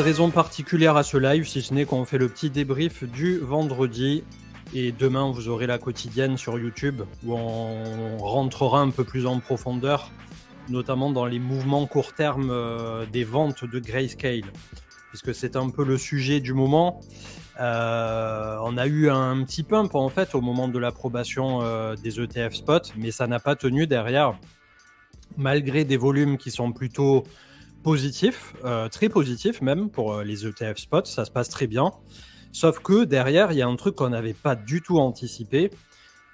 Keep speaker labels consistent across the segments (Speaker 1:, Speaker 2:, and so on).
Speaker 1: raison particulière à ce live, si ce n'est qu'on fait le petit débrief du vendredi. Et demain, vous aurez la quotidienne sur YouTube où on rentrera un peu plus en profondeur, notamment dans les mouvements court terme euh, des ventes de Grayscale, puisque c'est un peu le sujet du moment. Euh, on a eu un petit pump en fait au moment de l'approbation euh, des ETF spot, mais ça n'a pas tenu derrière, malgré des volumes qui sont plutôt positif, euh, très positif même pour euh, les ETF spot, ça se passe très bien. Sauf que derrière, il y a un truc qu'on n'avait pas du tout anticipé,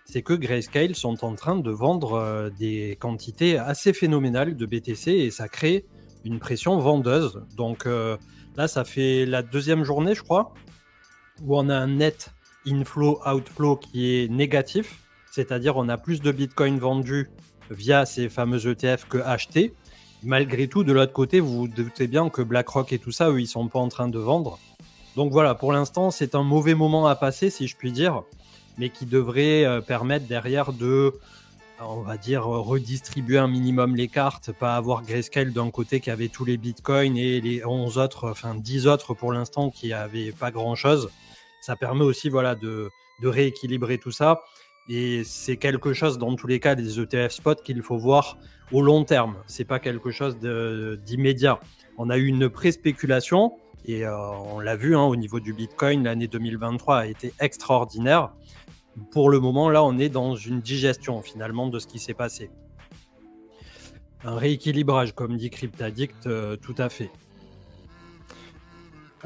Speaker 1: c'est que Grayscale sont en train de vendre euh, des quantités assez phénoménales de BTC et ça crée une pression vendeuse. Donc là, ça fait la deuxième journée, je crois, où on a un net inflow-outflow qui est négatif, c'est-à-dire on a plus de Bitcoin vendus via ces fameux ETF que achetés malgré tout, de l'autre côté, vous vous doutez bien que BlackRock et tout ça, eux, ils sont pas en train de vendre. Donc voilà, pour l'instant, c'est un mauvais moment à passer, si je puis dire, mais qui devrait euh, permettre derrière de, euh, on va dire, redistribuer un minimum les cartes, pas avoir Grayscale d'un côté qui avait tous les bitcoins et les 11 autres, enfin 10 autres pour l'instant qui avaient pas grand chose. Ça permet aussi, voilà, de, de rééquilibrer tout ça. Et c'est quelque chose, dans tous les cas, des ETF spot qu'il faut voir au long terme. C'est pas quelque chose d'immédiat. On a eu une pré-spéculation et euh, on l'a vu hein, au niveau du Bitcoin, l'année 2023 a été extraordinaire. Pour le moment, là, on est dans une digestion finalement de ce qui s'est passé. Un rééquilibrage, comme dit Cryptaddict, euh, tout à fait.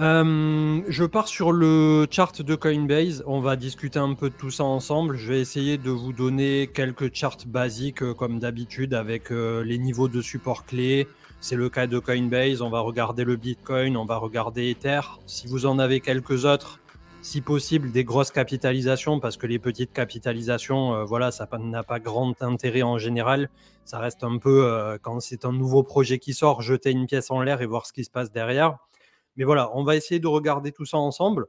Speaker 1: Euh, je pars sur le chart de Coinbase. On va discuter un peu de tout ça ensemble. Je vais essayer de vous donner quelques charts basiques euh, comme d'habitude avec euh, les niveaux de support clés. C'est le cas de Coinbase. On va regarder le Bitcoin, on va regarder Ether. Si vous en avez quelques autres, si possible des grosses capitalisations parce que les petites capitalisations, voilà, ça n'a pas grand intérêt en général. Ça reste un peu quand c'est un nouveau projet qui sort, jeter une pièce en l'air et voir ce qui se passe derrière. Mais voilà, on va essayer de regarder tout ça ensemble.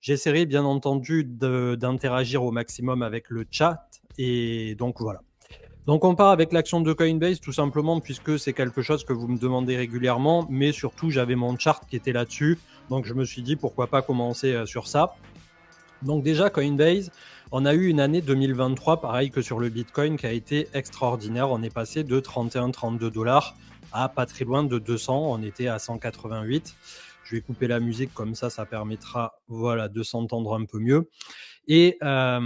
Speaker 1: J'essaierai bien entendu d'interagir au maximum avec le chat. Et donc voilà. Donc on part avec l'action de Coinbase tout simplement puisque c'est quelque chose que vous me demandez régulièrement, mais surtout j'avais mon chart qui était là-dessus, donc je me suis dit pourquoi pas commencer euh, sur ça. Donc déjà Coinbase, on a eu une année 2023 pareil que sur le Bitcoin qui a été extraordinaire, on est passé de 31-32 dollars à pas très loin de 200, on était à 188 je vais couper la musique, comme ça, ça permettra voilà, de s'entendre un peu mieux. Et euh,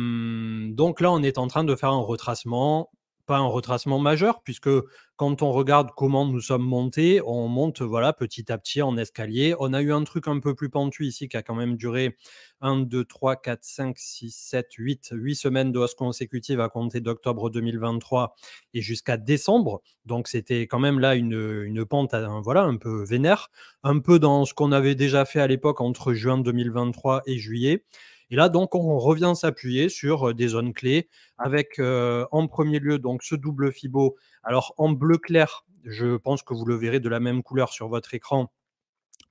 Speaker 1: donc là, on est en train de faire un retracement pas un retracement majeur, puisque quand on regarde comment nous sommes montés, on monte voilà petit à petit en escalier. On a eu un truc un peu plus pentu ici qui a quand même duré 1, 2, 3, 4, 5, 6, 7, 8, 8 semaines de hausse consécutive à compter d'octobre 2023 et jusqu'à décembre. Donc c'était quand même là une, pente voilà, un peu vénère, un peu dans ce qu'on avait déjà fait à l'époque entre juin 2023 et juillet. Et là, donc, on revient s'appuyer sur des zones clés avec en premier lieu donc ce double FIBO. Alors en bleu clair, je pense que vous le verrez de la même couleur sur votre écran.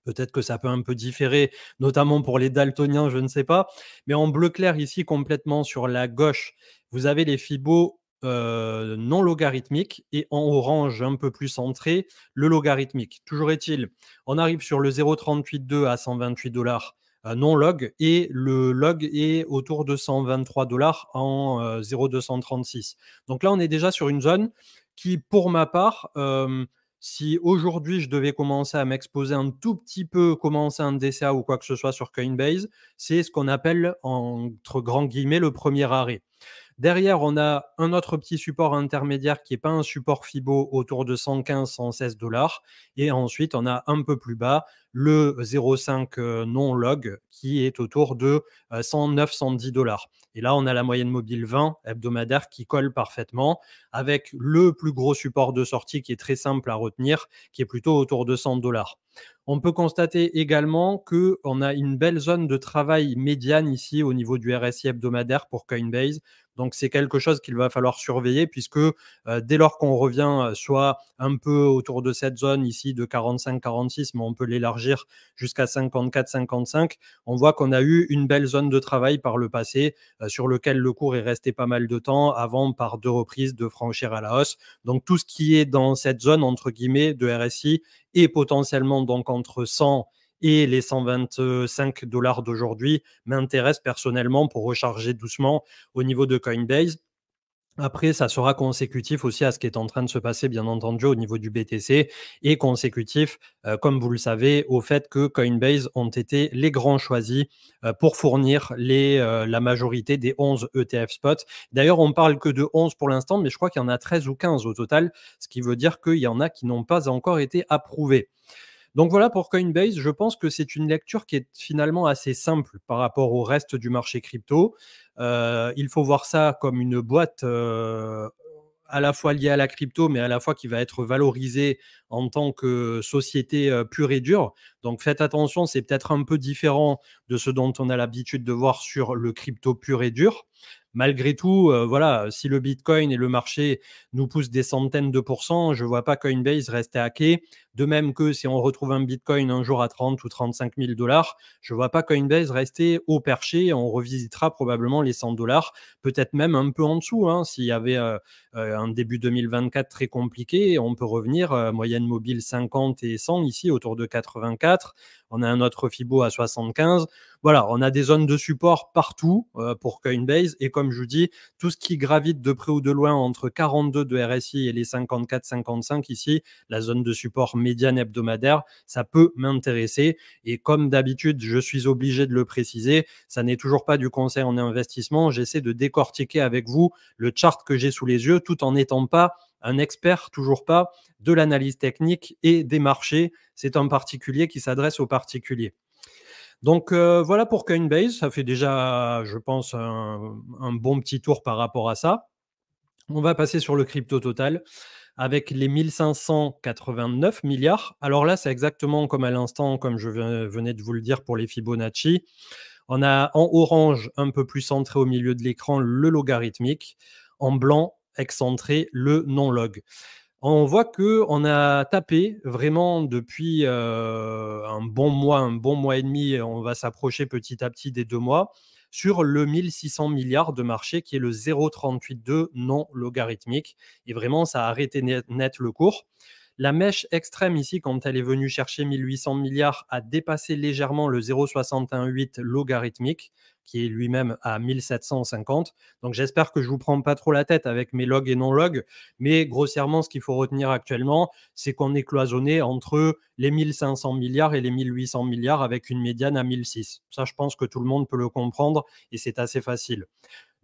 Speaker 1: Peut-être que ça peut un peu différer, notamment pour les daltoniens, je ne sais pas. Mais en bleu clair, ici, complètement sur la gauche, vous avez les FIBO non logarithmiques et en orange un peu plus centré, le logarithmique. Toujours est-il, on arrive sur le 0,382 à 128 dollars. Euh, non log et le log est autour de 123 dollars en 0,236. Euh, Donc là, on est déjà sur une zone qui, pour ma part, euh, si aujourd'hui je devais commencer à m'exposer un tout petit peu, commencer un DCA ou quoi que ce soit sur Coinbase, c'est ce qu'on appelle entre grands guillemets le premier arrêt. Derrière, on a un autre petit support intermédiaire qui n'est pas un support FIBO autour de 115-116 dollars. Et ensuite, on a un peu plus bas le 0,5 euh, non-log qui est autour de 109-110 euh, dollars. Et là, on a la moyenne mobile 20 hebdomadaire qui colle parfaitement avec le plus gros support de sortie qui est très simple à retenir, qui est plutôt autour de 100 dollars. On peut constater également qu'on a une belle zone de travail médiane ici au niveau du RSI hebdomadaire pour Coinbase. Donc c'est quelque chose qu'il va falloir surveiller puisque euh, dès lors qu'on revient euh, soit un peu autour de cette zone ici de 45-46, mais on peut l'élargir jusqu'à 54-55, on voit qu'on a eu une belle zone de travail par le passé euh, sur lequel le cours est resté pas mal de temps avant par deux reprises de franchir à la hausse. Donc tout ce qui est dans cette zone entre guillemets de RSI et potentiellement donc entre 100 et et les 125 dollars d'aujourd'hui m'intéressent personnellement pour recharger doucement au niveau de Coinbase. Après, ça sera consécutif aussi à ce qui est en train de se passer, bien entendu, au niveau du BTC et consécutif, euh, comme vous le savez, au fait que Coinbase ont été les grands choisis euh, pour fournir les, euh, la majorité des 11 ETF spots. D'ailleurs, on parle que de 11 pour l'instant, mais je crois qu'il y en a 13 ou 15 au total, ce qui veut dire qu'il y en a qui n'ont pas encore été approuvés. Donc voilà pour Coinbase, je pense que c'est une lecture qui est finalement assez simple par rapport au reste du marché crypto. Euh, il faut voir ça comme une boîte euh, à la fois liée à la crypto, mais à la fois qui va être valorisée en tant que société euh, pure et dure. Donc faites attention, c'est peut-être un peu différent de ce dont on a l'habitude de voir sur le crypto pur et dur malgré tout, euh, voilà, si le Bitcoin et le marché nous poussent des centaines de pourcents, je ne vois pas Coinbase rester hacké. De même que si on retrouve un Bitcoin un jour à 30 ou 35 000 dollars, je ne vois pas Coinbase rester au perché. On revisitera probablement les 100 dollars, peut-être même un peu en dessous. Hein. S'il y avait euh, euh, un début 2024 très compliqué, on peut revenir moyenne mobile 50 et 100 ici autour de 84 on a un autre FIBO à 75. Voilà, on a des zones de support partout euh, pour Coinbase. Et comme je vous dis, tout ce qui gravite de près ou de loin entre 42 de RSI et les 54-55 ici, la zone de support médiane hebdomadaire, ça peut m'intéresser. Et comme d'habitude, je suis obligé de le préciser, ça n'est toujours pas du conseil en investissement. J'essaie de décortiquer avec vous le chart que j'ai sous les yeux tout en n'étant pas un expert, toujours pas, de l'analyse technique et des marchés. C'est un particulier qui s'adresse aux particuliers. Donc euh, voilà pour Coinbase, ça fait déjà, je pense, un, un, bon petit tour par rapport à ça. On va passer sur le crypto total avec les 1589 milliards. Alors là, c'est exactement comme à l'instant, comme je venais de vous le dire pour les Fibonacci. On a en orange, un peu plus centré au milieu de l'écran, le logarithmique. En blanc, excentré le non-log. On voit que on a tapé vraiment depuis euh, un bon mois, un bon mois et demi, on va s'approcher petit à petit des deux mois sur le 1600 milliards de marché qui est le 0,382 non logarithmique. Et vraiment, ça a arrêté net le cours. La mèche extrême ici, quand elle est venue chercher 1800 milliards, a dépassé légèrement le 0,618 logarithmique, qui est lui-même à 1750. Donc j'espère que je vous prends pas trop la tête avec mes logs et non-logs, mais grossièrement, ce qu'il faut retenir actuellement, c'est qu'on est cloisonné entre les 1500 milliards et les 1800 milliards avec une médiane à 1006. Ça, je pense que tout le monde peut le comprendre et c'est assez facile.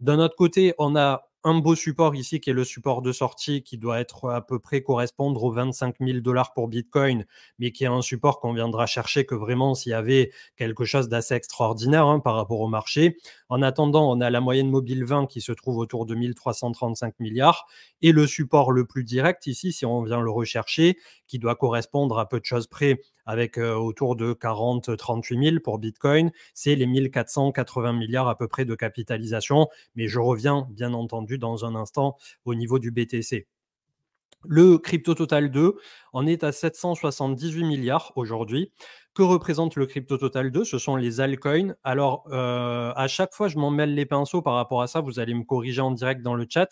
Speaker 1: D'un autre côté, on a un beau support ici qui est le support de sortie qui doit être à peu près correspondre aux 25 000 dollars pour Bitcoin, mais qui est un support qu'on viendra chercher que vraiment s'il y avait quelque chose d'assez extraordinaire hein, par rapport au marché. En attendant, on a la moyenne mobile 20 qui se trouve autour de 1335 milliards et le support le plus direct ici, si on vient le rechercher, qui doit correspondre à peu de choses près avec autour de 40-38 000 pour Bitcoin, c'est les 1480 milliards à peu près de capitalisation. Mais je reviens, bien entendu, dans un instant au niveau du BTC. Le crypto total 2 en est à 778 milliards aujourd'hui. Que représente le crypto total 2 Ce sont les altcoins. Alors, euh, à chaque fois, je m'en mêle les pinceaux par rapport à ça. Vous allez me corriger en direct dans le chat.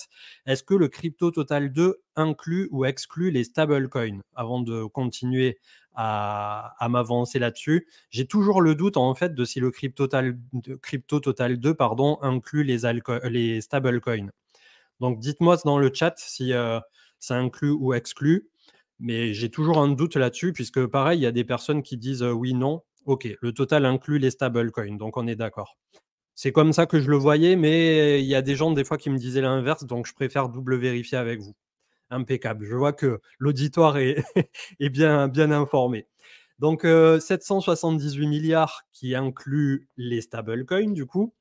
Speaker 1: Est-ce que le crypto total 2 inclut ou exclut les stablecoins Avant de continuer à, m'avancer là-dessus, j'ai toujours le doute en fait de si le crypto total, crypto total 2 pardon, inclut les, les stablecoins. Donc, dites-moi dans le chat si. Euh, ça inclut ou exclut. Mais j'ai toujours un doute là-dessus, puisque pareil, il y a des personnes qui disent oui, non. OK, le total inclut les stablecoins, donc on est d'accord. C'est comme ça que je le voyais, mais il y a des gens des fois qui me disaient l'inverse, donc je préfère double vérifier avec vous. Impeccable. Je vois que l'auditoire est, bien, bien informé. Donc 778 milliards qui inclut les stablecoins, du coup,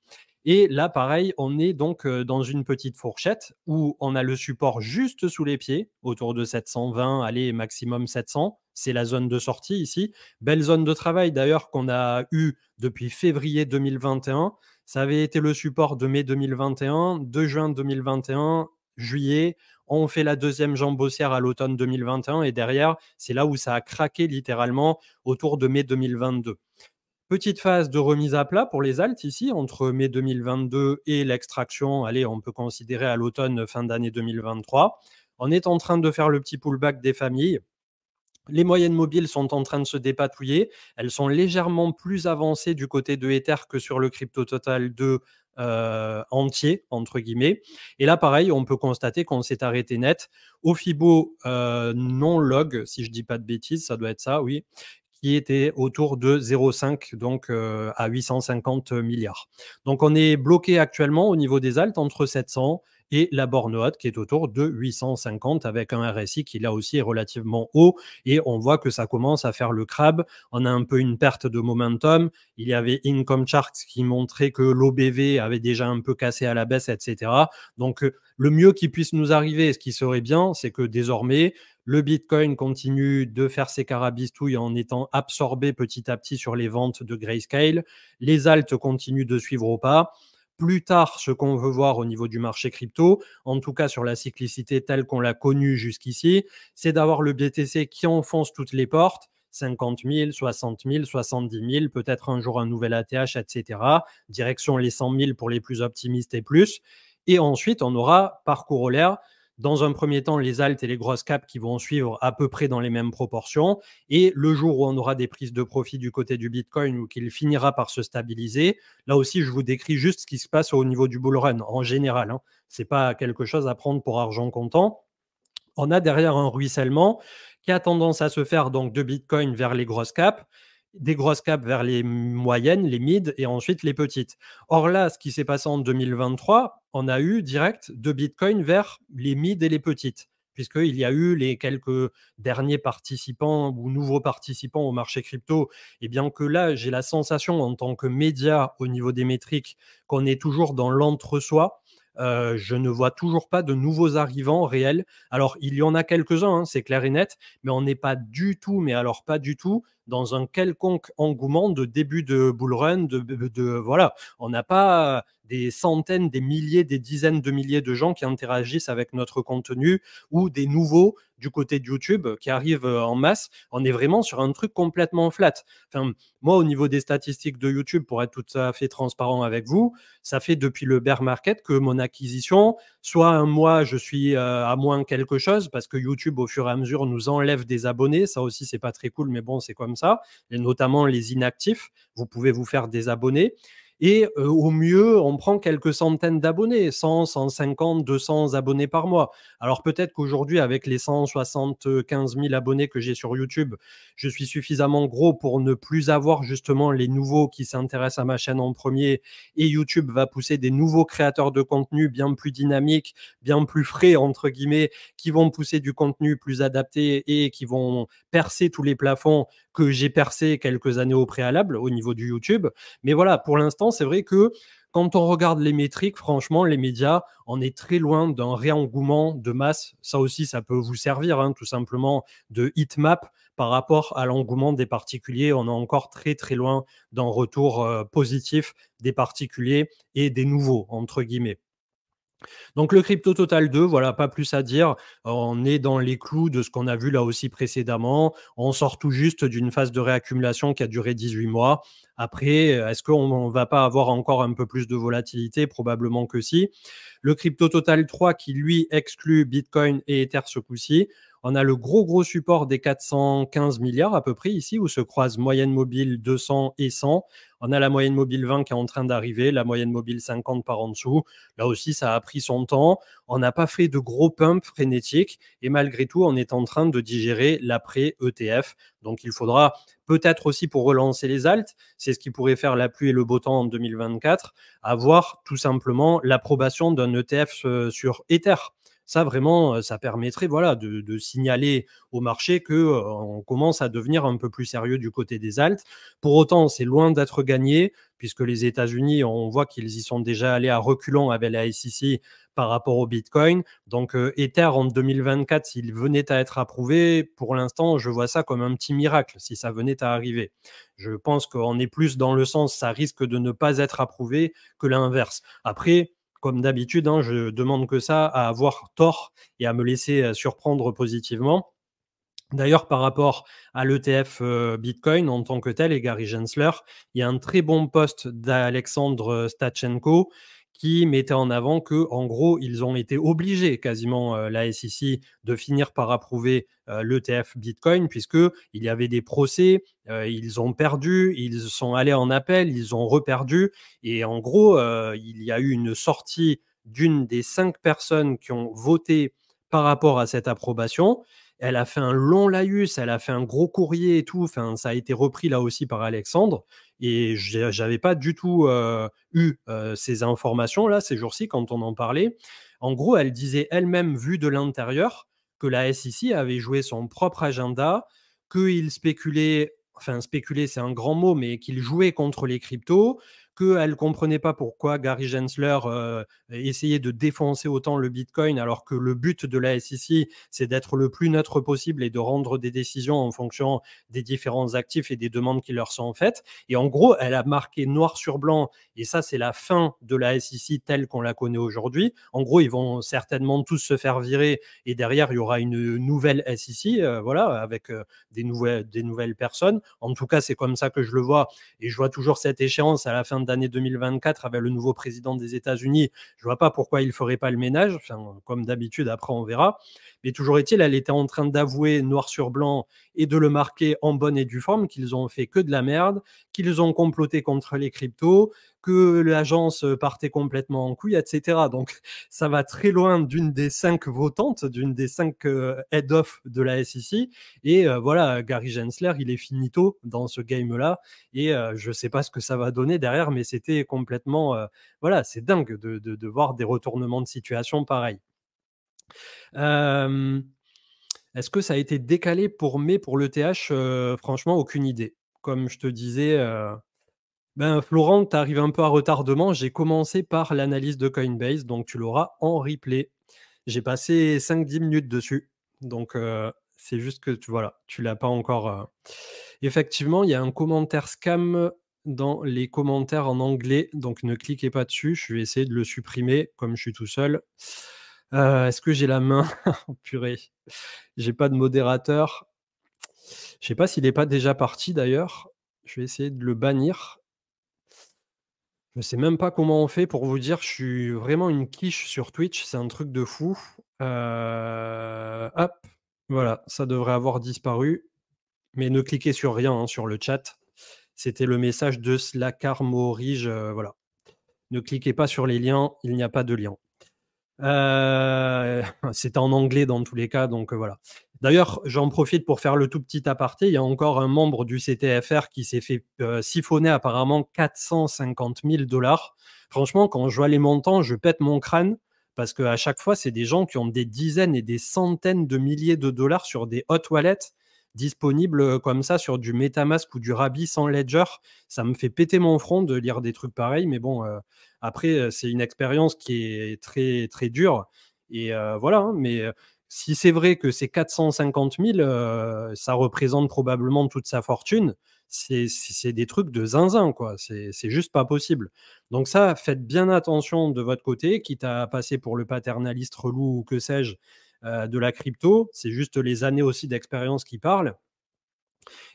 Speaker 1: et là, pareil, on est donc euh, dans une petite fourchette où on a le support juste sous les pieds, autour de 720, allez, maximum 700. C'est la zone de sortie ici. Belle zone de travail d'ailleurs qu'on a eu depuis février 2021. Ça avait été le support de mai 2021, de juin 2021, juillet. On fait la deuxième jambe bossière à l'automne 2021 et derrière, c'est là où ça a craqué littéralement autour de mai 2022. Petite phase de remise à plat pour les Altes ici, entre mai 2022 et l'extraction, allez, on peut considérer à l'automne, fin d'année 2023. On est en train de faire le petit pullback des familles. Les moyennes mobiles sont en train de se dépatouiller. Elles sont légèrement plus avancées du côté de Ether que sur le crypto total de euh, entier, entre guillemets. Et là, pareil, on peut constater qu'on s'est arrêté net. Au FIBO euh, non log, si je dis pas de bêtises, ça doit être ça, oui qui était autour de 0,5 donc euh, à 850 milliards. Donc on est bloqué actuellement au niveau des altes entre 700 et la borne haute qui est autour de 850 avec un RSI qui là aussi est relativement haut et on voit que ça commence à faire le crabe. On a un peu une perte de momentum. Il y avait Income Charts qui montrait que l'OBV avait déjà un peu cassé à la baisse, etc. Donc euh, le mieux qui puisse nous arriver, ce qui serait bien, c'est que désormais, le Bitcoin continue de faire ses carabistouilles en étant absorbé petit à petit sur les ventes de Grayscale. Les altes continuent de suivre au pas. Plus tard, ce qu'on veut voir au niveau du marché crypto, en tout cas sur la cyclicité telle qu'on l'a connue jusqu'ici, c'est d'avoir le BTC qui enfonce toutes les portes. 50 000, 60 000, 70 000, peut-être un jour un nouvel ATH, etc. Direction les 100 000 pour les plus optimistes et plus. Et ensuite, on aura par corollaire dans un premier temps les altes et les grosses caps qui vont suivre à peu près dans les mêmes proportions. Et le jour où on aura des prises de profit du côté du Bitcoin ou qu'il finira par se stabiliser, là aussi, je vous décris juste ce qui se passe au niveau du bull run en général. Hein. Ce n'est pas quelque chose à prendre pour argent comptant. On a derrière un ruissellement qui a tendance à se faire donc de Bitcoin vers les grosses caps des grosses capes vers les moyennes, les mids et ensuite les petites. Or là, ce qui s'est passé en 2023, on a eu direct de Bitcoin vers les mids et les petites, puisqu'il y a eu les quelques derniers participants ou nouveaux participants au marché crypto. Et bien que là, j'ai la sensation en tant que média au niveau des métriques qu'on est toujours dans l'entre-soi. Euh, je ne vois toujours pas de nouveaux arrivants réels. Alors, il y en a quelques-uns, hein, c'est clair et net, mais on n'est pas du tout, mais alors pas du tout, dans un quelconque engouement de début de bull run, de, voilà, on n'a pas des centaines, des milliers, des dizaines de milliers de gens qui interagissent avec notre contenu ou des nouveaux du côté de YouTube qui arrivent euh, en masse. On est vraiment sur un truc complètement flat. Enfin, moi, au niveau des statistiques de YouTube, pour être tout à fait transparent avec vous, ça fait depuis le bear market que mon acquisition, soit un mois, je suis euh, à moins quelque chose parce que YouTube, au fur et à mesure, nous enlève des abonnés. Ça aussi, c'est pas très cool, mais bon, c'est comme ça et notamment les inactifs. Vous pouvez vous faire des abonnés. Et euh, au mieux, on prend quelques centaines d'abonnés, 100, 150, 200 abonnés par mois. Alors peut-être qu'aujourd'hui, avec les 175 000 abonnés que j'ai sur YouTube, je suis suffisamment gros pour ne plus avoir justement les nouveaux qui s'intéressent à ma chaîne en premier. Et YouTube va pousser des nouveaux créateurs de contenu bien plus dynamiques, bien plus frais, entre guillemets, qui vont pousser du contenu plus adapté et qui vont percer tous les plafonds que j'ai percé quelques années au préalable au niveau du YouTube. Mais voilà, pour l'instant, c'est vrai que quand on regarde les métriques, franchement, les médias, on est très loin d'un réengouement de masse. Ça aussi, ça peut vous servir, hein, tout simplement, de map par rapport à l'engouement des particuliers. On est encore très, très loin d'un retour euh, positif des particuliers et des nouveaux, entre guillemets. Donc le crypto total 2, voilà, pas plus à dire. On est dans les clous de ce qu'on a vu là aussi précédemment. On sort tout juste d'une phase de réaccumulation qui a duré 18 mois. Après, euh, est-ce qu'on ne va pas avoir encore un peu plus de volatilité Probablement que si. Le crypto total 3 qui, lui, exclut Bitcoin et Ether ce coup-ci. On a le gros, gros support des 415 milliards à peu près ici, où se croisent moyenne mobile 200 et 100. On a la moyenne mobile 20 qui est en train d'arriver, la moyenne mobile 50 par en dessous. Là aussi, ça a pris son temps on n'a pas fait de gros pump frénétiques et malgré tout, on est en train de digérer l'après-ETF. Donc il faudra peut-être aussi pour relancer les altes, c'est ce qui pourrait faire la pluie et le beau temps en 2024, avoir tout simplement l'approbation d'un ETF euh, sur Ether. Ça, vraiment, ça permettrait voilà, de, signaler au marché qu'on on commence à devenir un peu plus sérieux du côté des altes. Pour autant, c'est loin d'être gagné, puisque les États-Unis, on voit qu'ils y sont déjà allés à reculons avec la SEC par rapport au Bitcoin. Donc, Ether en 2024, s'il venait à être approuvé, pour l'instant, je vois ça comme un petit miracle si ça venait à arriver. Je pense qu'on est plus dans le sens, ça risque de ne pas être approuvé que l'inverse. Après, comme d'habitude, hein, je demande que ça à avoir tort et à me laisser euh, surprendre positivement. D'ailleurs, par rapport à l'ETF euh, Bitcoin en tant que tel et Gary Gensler, il y a un très bon post d'Alexandre Stachenko qui mettait en avant que, en gros, ils ont été obligés quasiment euh, la SEC de finir par approuver euh, l'ETF Bitcoin puisqu'il y avait des procès, euh, ils ont perdu, ils sont allés en appel, ils ont reperdu et en gros, il y a eu une sortie d'une des cinq personnes qui ont voté par rapport à cette approbation elle a fait un long laïus, elle a fait un gros courrier et tout. Enfin, ça a été repris là aussi par Alexandre. Et j'avais pas du tout eu ces informations là ces jours-ci quand on en parlait. En gros, elle disait elle-même, vue de l'intérieur, que la SEC avait joué son propre agenda, qu'il spéculait, enfin spéculer c'est un grand mot, mais qu'il jouait contre les cryptos, qu'elle ne comprenait pas pourquoi Gary Gensler euh, essayait de défoncer autant le Bitcoin alors que le but de la SEC, c'est d'être le plus neutre possible et de rendre des décisions en fonction des différents actifs et des demandes qui leur sont faites. Et en gros, elle a marqué noir sur blanc, et ça c'est la fin de la SEC telle qu'on la connaît aujourd'hui. En gros, ils vont certainement tous se faire virer et derrière, il y aura une nouvelle SEC, euh, voilà, avec euh, des, nouvelles, des nouvelles personnes. En tout cas, c'est comme ça que je le vois et je vois toujours cette échéance à la fin de d'année 2024 avec le nouveau président des États-Unis, je vois pas pourquoi il ferait pas le ménage. comme d'habitude, après on verra. Mais toujours est-il, elle était en train d'avouer noir sur blanc et de le marquer en bonne et due forme qu'ils ont fait que de la merde, qu'ils ont comploté contre les cryptos, que l'agence euh, partait complètement en couille, etc. Donc ça va très loin d'une des cinq votantes, d'une des cinq euh, head-off de la SEC. Et euh, voilà, Gary Gensler, il est finito dans ce game-là. Et je ne sais pas ce que ça va donner derrière, mais c'était complètement... voilà, c'est dingue de, voir des retournements de situation pareils. Est-ce que ça a été décalé pour mai pour l'ETH th Franchement, aucune idée. Comme je te disais, ben, Florent, tu arrives un peu à retardement. J'ai commencé par l'analyse de Coinbase, donc tu l'auras en replay. J'ai passé 5-10 minutes dessus. Donc, euh, c'est juste que tu voilà, tu l'as pas encore. Euh. Effectivement, il y a un commentaire scam dans les commentaires en anglais, donc ne cliquez pas dessus. Je vais essayer de le supprimer comme je suis tout seul. Euh, est-ce que j'ai la main oh, Purée, j'ai pas de modérateur. Je sais pas s'il n'est pas déjà parti d'ailleurs. Je vais essayer de le bannir. Je sais même pas comment on fait pour vous dire, je suis vraiment une quiche sur Twitch, c'est un truc de fou. Euh, hop, voilà, ça devrait avoir disparu. Mais ne cliquez sur rien hein, sur le chat. C'était le message de Slacar Morige. Euh, voilà. Ne cliquez pas sur les liens, il n'y a pas de lien. Euh, c'était en anglais dans tous les cas, donc euh, voilà. D'ailleurs, j'en profite pour faire le tout petit aparté. Il y a encore un membre du CTFR qui s'est fait euh, siphonner apparemment 450 000 dollars. Franchement, quand je vois les montants, je pète mon crâne parce que à chaque fois, c'est des gens qui ont des dizaines et des centaines de milliers de dollars sur des hot wallets disponible euh, comme ça sur du MetaMask ou du Rabi sans Ledger. Ça me fait péter mon front de lire des trucs pareils, mais bon, euh, après, euh, c'est une expérience qui est très, très dure. Et voilà, hein, mais si c'est vrai que c'est 450 000, ça représente probablement toute sa fortune, c'est des trucs de zinzin, quoi. C'est juste pas possible. Donc ça, faites bien attention de votre côté, quitte à passer pour le paternaliste relou ou que sais-je, euh, de la crypto, c'est juste les années aussi d'expérience qui parlent.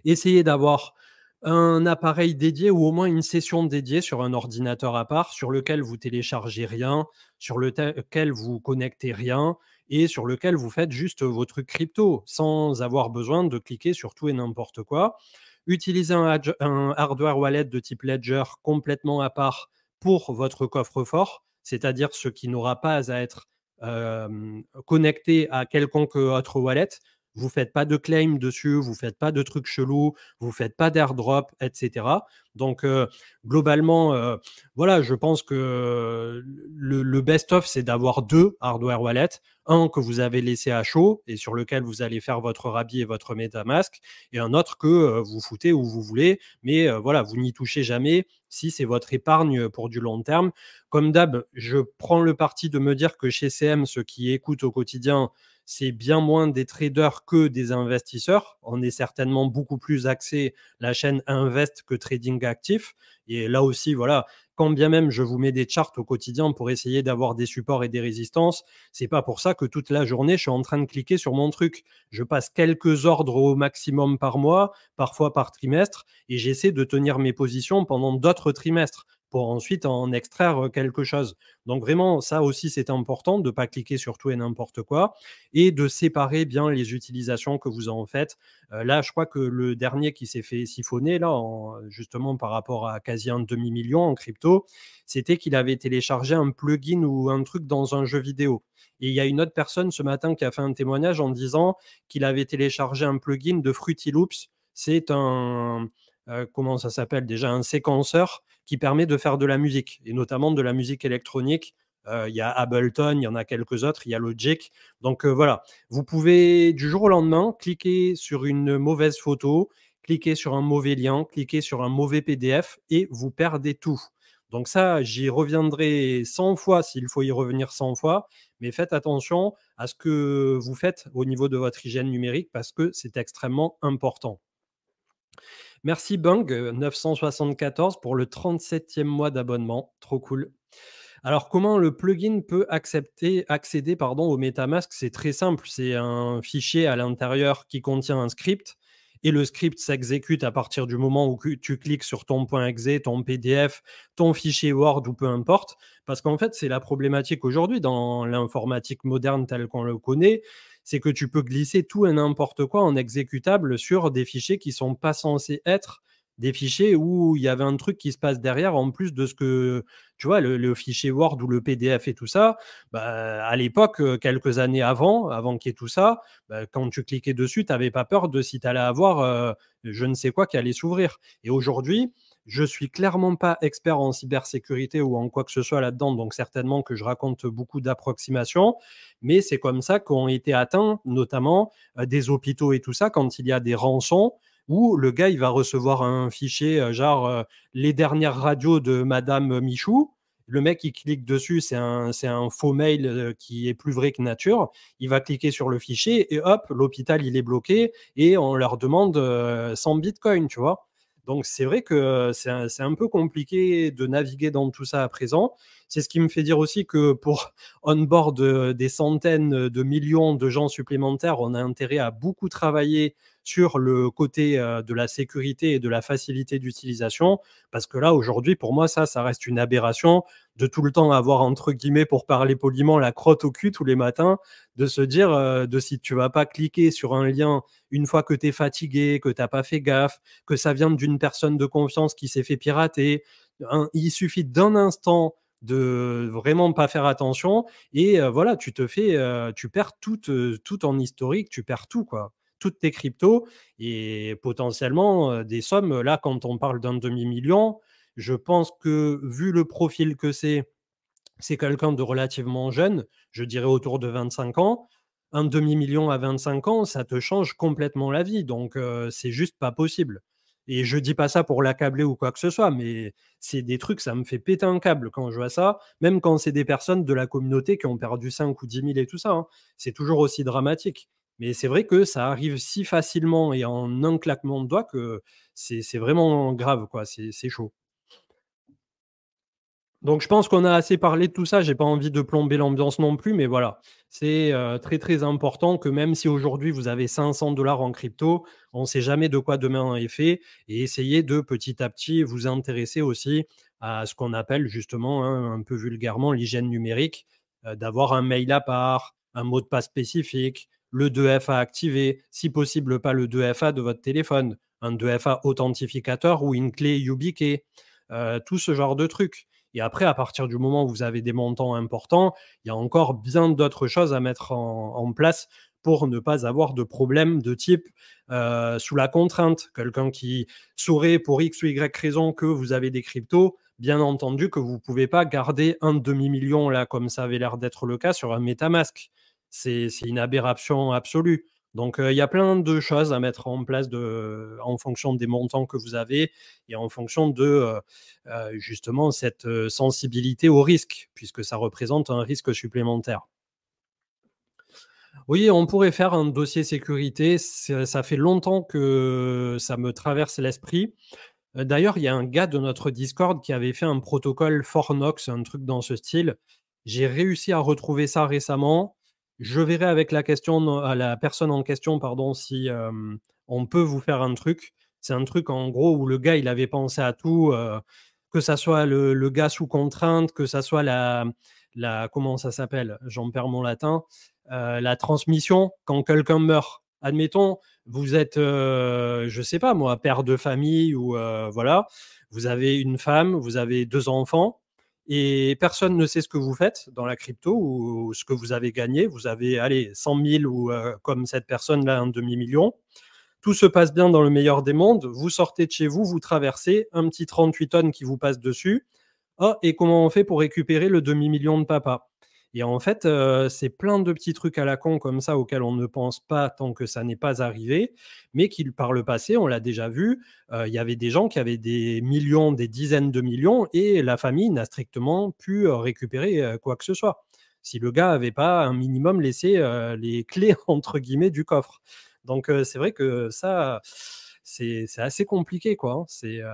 Speaker 1: Essayez d'avoir un appareil dédié ou au moins une session dédiée sur un ordinateur à part sur lequel vous téléchargez rien, sur lequel vous connectez rien et sur lequel vous faites juste vos trucs crypto sans avoir besoin de cliquer sur tout et n'importe quoi. Utilisez un, un, hardware wallet de type Ledger complètement à part pour votre coffre-fort, c'est-à-dire ce qui n'aura pas à être connecté à quelconque autre wallet, vous faites pas de claim dessus, vous faites pas de trucs chelous, vous faites pas d'airdrop, etc. Donc euh, globalement, euh, voilà, je pense que le, best-of, c'est d'avoir deux hardware wallets. Un que vous avez laissé à chaud et sur lequel vous allez faire votre rabis et votre Metamask, et un autre que euh, vous foutez où vous voulez, mais voilà, vous n'y touchez jamais si c'est votre épargne pour du long terme. Comme d'hab, je prends le parti de me dire que chez CM, ceux qui écoutent au quotidien, c'est bien moins des traders que des investisseurs. On est certainement beaucoup plus axé la chaîne invest que trading actif. Et là aussi, voilà, quand bien même je vous mets des charts au quotidien pour essayer d'avoir des supports et des résistances, c'est pas pour ça que toute la journée je suis en train de cliquer sur mon truc. Je passe quelques ordres au maximum par mois, parfois par trimestre, et j'essaie de tenir mes positions pendant d'autres trimestres pour ensuite en extraire quelque chose. Donc vraiment, ça aussi, c'est important de ne pas cliquer sur tout et n'importe quoi et de séparer bien les utilisations que vous en faites. là, je crois que le dernier qui s'est fait siphonner, là, justement par rapport à quasi un demi-million en crypto, c'était qu'il avait téléchargé un plugin ou un truc dans un jeu vidéo. Et il y a une autre personne ce matin qui a fait un témoignage en disant qu'il avait téléchargé un plugin de Fruity Loops. C'est un, comment ça s'appelle déjà, un séquenceur qui permet de faire de la musique, et notamment de la musique électronique. Euh, il y a Ableton, il y en a quelques autres, il y a Logic. Donc euh, voilà, vous pouvez du jour au lendemain cliquer sur une mauvaise photo, cliquer sur un mauvais lien, cliquer sur un mauvais PDF et vous perdez tout. Donc ça, j'y reviendrai 100 fois s'il faut y revenir 100 fois, mais faites attention à ce que vous faites au niveau de votre hygiène numérique parce que c'est extrêmement important. Merci Bung 974 euh, pour le 37e mois d'abonnement. Trop cool. Alors, comment le plugin peut accepter, accéder pardon, au MetaMask C'est très simple. C'est un fichier à l'intérieur qui contient un script. Et le script s'exécute à partir du moment où tu cliques sur ton .exe, ton PDF, ton fichier Word ou peu importe. Parce qu'en fait, c'est la problématique aujourd'hui dans l'informatique moderne telle qu'on le connaît c'est que tu peux glisser tout et n'importe quoi en exécutable sur des fichiers qui sont pas censés être des fichiers où il y avait un truc qui se passe derrière en plus de ce que tu vois le, fichier Word ou le PDF et tout ça bah, à l'époque euh, quelques années avant avant qu'il y ait tout ça bah, quand tu cliquais dessus tu n'avais pas peur de si tu allais avoir euh, je ne sais quoi qui allait s'ouvrir et aujourd'hui je suis clairement pas expert en cybersécurité ou en quoi que ce soit là-dedans, donc certainement que je raconte beaucoup d'approximations, mais c'est comme ça qu'ont été atteints notamment euh, des hôpitaux et tout ça quand il y a des rançons où le gars il va recevoir un fichier euh, genre euh, les dernières radios de Madame Michou. Le mec, il clique dessus, c'est un, un, faux mail qui est plus vrai que nature. Il va cliquer sur le fichier et hop, l'hôpital, il est bloqué et on leur demande 100 bitcoins, tu vois. Donc c'est vrai que c'est un, un, peu compliqué de naviguer dans tout ça à présent. C'est ce qui me fait dire aussi que pour on-board des centaines de millions de gens supplémentaires, on a intérêt à beaucoup travailler sur le côté euh, de la sécurité et de la facilité d'utilisation, parce que là, aujourd'hui, pour moi, ça, ça reste une aberration de tout le temps avoir, entre guillemets, pour parler poliment, la crotte au cul tous les matins, de se dire, euh, de si tu vas pas cliquer sur un lien une fois que tu es fatigué, que tu pas fait gaffe, que ça vient d'une personne de confiance qui s'est fait pirater, il suffit d'un instant de vraiment pas faire attention et euh, voilà tu te fais tu perds tout, tout en historique tu perds tout quoi toutes tes cryptos et potentiellement euh, des sommes. Là, quand on parle d'un demi-million, je pense que vu le profil que c'est, c'est quelqu'un de relativement jeune, je dirais autour de 25 ans. Un demi-million à 25 ans, ça te change complètement la vie. Donc, euh, c'est juste pas possible. Et je dis pas ça pour l'accabler ou quoi que ce soit, mais c'est des trucs, ça me fait péter un câble quand je vois ça, même quand c'est des personnes de la communauté qui ont perdu 5 ou 10 000 et tout ça. Hein. C'est toujours aussi dramatique. Mais c'est vrai que ça arrive si facilement et en un claquement de doigts que c'est vraiment grave, quoi. C'est chaud. Donc je pense qu'on a assez parlé de tout ça. J'ai pas envie de plomber l'ambiance non plus, mais voilà, c'est très très important que même si aujourd'hui vous avez 500 dollars en crypto, on ne sait jamais de quoi demain est fait et essayez de petit à petit vous intéresser aussi à ce qu'on appelle justement hein, un peu vulgairement l'hygiène numérique, d'avoir un mail à part, un mot de passe spécifique, le 2FA activé, si possible pas le 2FA de votre téléphone, un 2FA authentificateur ou une clé YubiKey, euh, tout ce genre de trucs. Et après, à partir du moment où vous avez des montants importants, il y a encore bien d'autres choses à mettre en, place pour ne pas avoir de problème de type euh, sous la contrainte. Quelqu'un qui saurait pour X ou Y raison que vous avez des cryptos, bien entendu que vous ne pouvez pas garder un demi-million là, comme ça avait l'air d'être le cas sur un Metamask c'est une aberration absolue. Donc, il y a plein de choses à mettre en place en fonction des montants que vous avez et en fonction de justement cette sensibilité au risque, puisque ça représente un risque supplémentaire. Oui, on pourrait faire un dossier sécurité. Ça fait longtemps que ça me traverse l'esprit. D'ailleurs, il y a un gars de notre Discord qui avait fait un protocole Fornox, un truc dans ce style. J'ai réussi à retrouver ça récemment. Je verrai avec la personne en question, pardon, si on peut vous faire un truc. C'est un truc en gros où le gars il avait pensé à tout, euh, que ça soit le, gars sous contrainte, que ça soit la, comment ça s'appelle, j'en perds mon latin, euh, la transmission quand quelqu'un meurt. Admettons, vous êtes, euh, je sais pas moi, père de famille ou voilà, vous avez une femme, vous avez deux enfants et personne ne sait ce que vous faites dans la crypto ou, ce que vous avez gagné. Vous avez, allez, 100 000 ou euh, comme cette personne-là, un demi-million. Tout se passe bien dans le meilleur des mondes. Vous sortez de chez vous, vous traversez un petit 38 tonnes qui vous passe dessus. Oh, et comment on fait pour récupérer le demi-million de papa et en fait, euh, c'est plein de petits trucs à la con comme ça auxquels on ne pense pas tant que ça n'est pas arrivé, mais qui par le passé, on l'a déjà vu, euh, il y avait des gens qui avaient des millions, des dizaines de millions, et la famille n'a strictement pu euh, récupérer quoi que ce soit. Si le gars n'avait pas un minimum laissé les clés, entre guillemets, du coffre. Donc c'est vrai que ça, c'est assez compliqué, quoi. Hein.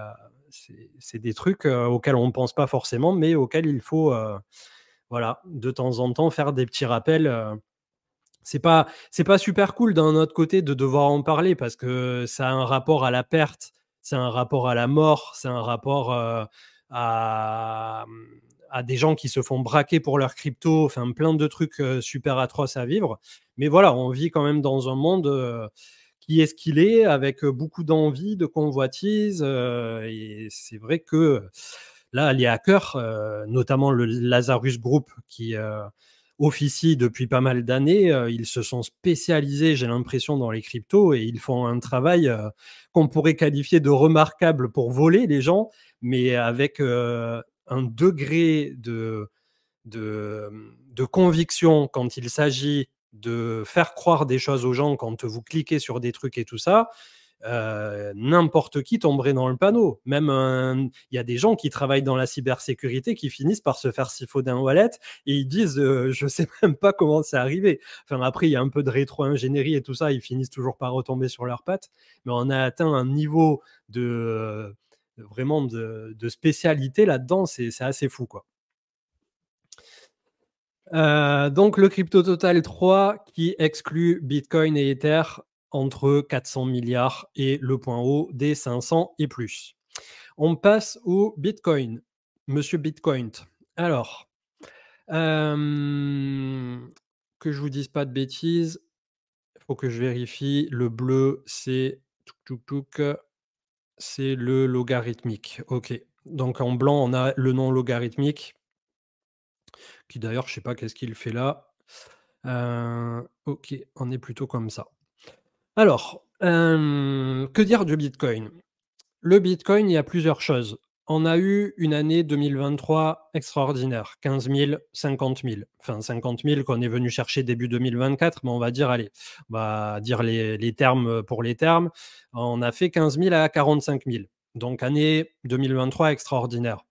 Speaker 1: C'est des trucs auxquels on ne pense pas forcément, mais auxquels il faut voilà, de temps en temps, faire des petits rappels. Euh, c'est pas, c'est pas super cool d'un autre côté de devoir en parler parce que ça a un rapport à la perte, c'est un rapport à la mort, c'est un rapport euh, à, des gens qui se font braquer pour leur crypto, enfin plein de trucs euh, super atroces à vivre. Mais voilà, on vit quand même dans un monde qui est ce qu'il est, avec beaucoup d'envie, de convoitise. et c'est vrai que Là, les hackers, euh, notamment le Lazarus Group qui euh, officie depuis pas mal d'années. Euh, ils se sont spécialisés, j'ai l'impression, dans les cryptos et ils font un travail qu'on pourrait qualifier de remarquable pour voler les gens, mais avec un degré de, de conviction quand il s'agit de faire croire des choses aux gens quand vous cliquez sur des trucs et tout ça, euh, n'importe qui tomberait dans le panneau. Même euh, il y a des gens qui travaillent dans la cybersécurité qui finissent par se faire siphonner un wallet et ils disent euh, je sais même pas comment c'est arrivé. Enfin après il y a un peu de rétro-ingénierie et tout ça, ils finissent toujours par retomber sur leurs pattes. Mais on a atteint un niveau de vraiment de, spécialité là-dedans, c'est assez fou quoi. donc le crypto total 3 qui exclut Bitcoin et Ether entre 400 milliards et le point haut des 500 et plus. On passe au Bitcoin. Monsieur Bitcoin. Alors, que je vous dise pas de bêtises, il faut que je vérifie. Le bleu, c'est c'est le logarithmique. OK. Donc en blanc, on a le nom logarithmique, qui d'ailleurs, je ne sais pas qu'est-ce qu'il fait là. Euh, OK, on est plutôt comme ça. Alors, que dire du Bitcoin Le Bitcoin, il y a plusieurs choses. On a eu une année 2023 extraordinaire, 15 000, 50 000. Enfin, 50 000 qu'on est venu chercher début 2024, mais on va dire, allez, on va dire les, les termes pour les termes. On a fait 15 000 à 45 000. Donc, année 2023 extraordinaire.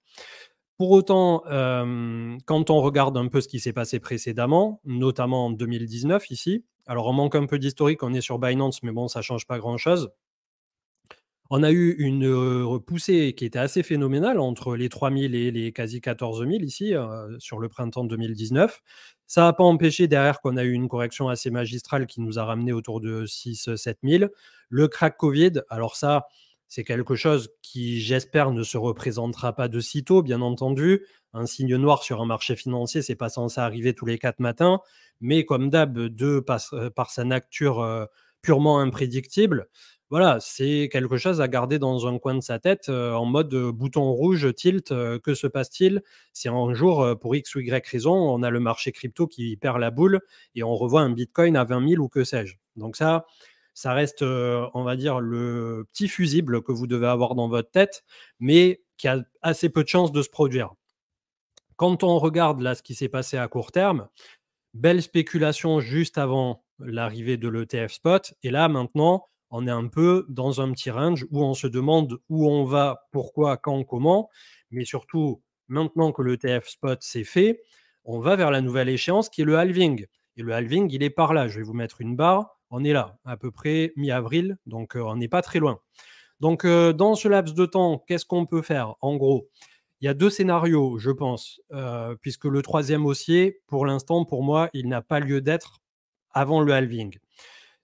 Speaker 1: Pour autant, euh, quand on regarde un peu ce qui s'est passé précédemment, notamment en 2019 ici, alors on manque un peu d'historique, on est sur Binance, mais bon, ça ne change pas grand-chose. On a eu une repoussée qui était assez phénoménale entre les 3000 et les quasi 14 000 ici euh, sur le printemps 2019. Ça n'a pas empêché derrière qu'on a eu une correction assez magistrale qui nous a ramené autour de 6-7 000. Le crack Covid, alors ça, c'est quelque chose qui, j'espère, ne se représentera pas de sitôt, bien entendu. Un signe noir sur un marché financier, c'est pas censé arriver tous les quatre matins. Mais comme d'hab, deux par, euh, par, sa nature euh, purement imprédictible, voilà, c'est quelque chose à garder dans un coin de sa tête euh, en mode bouton rouge, tilt, que se passe-t-il si un jour, pour X ou Y raison, on a le marché crypto qui perd la boule et on revoit un Bitcoin à 20 000 ou que sais-je. Donc ça, ça reste, euh, on va dire, le petit fusible que vous devez avoir dans votre tête, mais qui a assez peu de chances de se produire. Quand on regarde là ce qui s'est passé à court terme, belle spéculation juste avant l'arrivée de l'ETF spot. Et là, maintenant, on est un peu dans un petit range où on se demande où on va, pourquoi, quand, comment. Mais surtout, maintenant que l'ETF spot s'est fait, on va vers la nouvelle échéance qui est le halving. Et le halving, il est par là. Je vais vous mettre une barre on est là, à peu près mi-avril, donc euh, on n'est pas très loin. Donc euh, dans ce laps de temps, qu'est-ce qu'on peut faire En gros, il y a deux scénarios, je pense, euh, puisque le troisième haussier, pour l'instant, pour moi, il n'a pas lieu d'être avant le halving.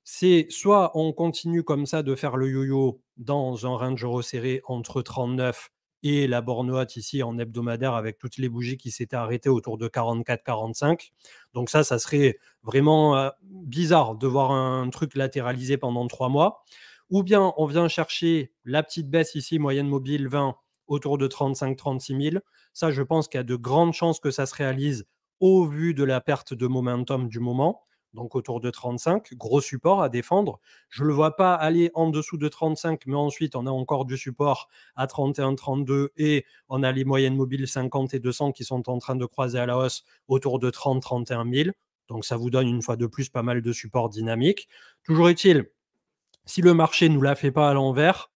Speaker 1: C'est soit on continue comme ça de faire le yo-yo dans un range resserré entre 39 et la borne haute ici en hebdomadaire avec toutes les bougies qui s'étaient arrêtées autour de 44-45. Donc ça, ça serait vraiment euh, bizarre de voir un truc latéralisé pendant trois mois. Ou bien on vient chercher la petite baisse ici, moyenne mobile 20, autour de 35-36 000. Ça, je pense qu'il y a de grandes chances que ça se réalise au vu de la perte de momentum du moment donc autour de 35, gros support à défendre. Je ne le vois pas aller en dessous de 35, mais ensuite on a encore du support à 31, 32 et on a les moyennes mobiles 50 et 200 qui sont en train de croiser à la hausse autour de 30, 31 000. Donc ça vous donne une fois de plus pas mal de support dynamique. Toujours est-il, si le marché ne nous la fait pas à l'envers,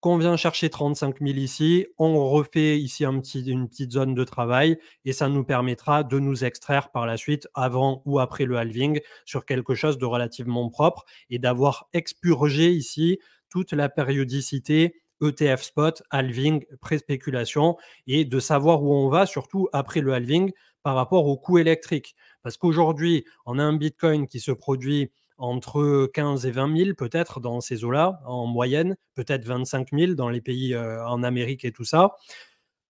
Speaker 1: qu'on vient chercher 35 000 ici, on refait ici une petite zone de travail et ça nous permettra de nous extraire par la suite, avant ou après le halving, sur quelque chose de relativement propre et d'avoir expurgé ici toute la périodicité ETF spot, halving, pré-spéculation et de savoir où on va, surtout après le halving, par rapport au coût électrique. Parce qu'aujourd'hui, on a un Bitcoin qui se produit entre 15 et 20 000 peut-être dans ces eaux-là, en moyenne, peut-être 25 000 dans les pays euh, en Amérique et tout ça.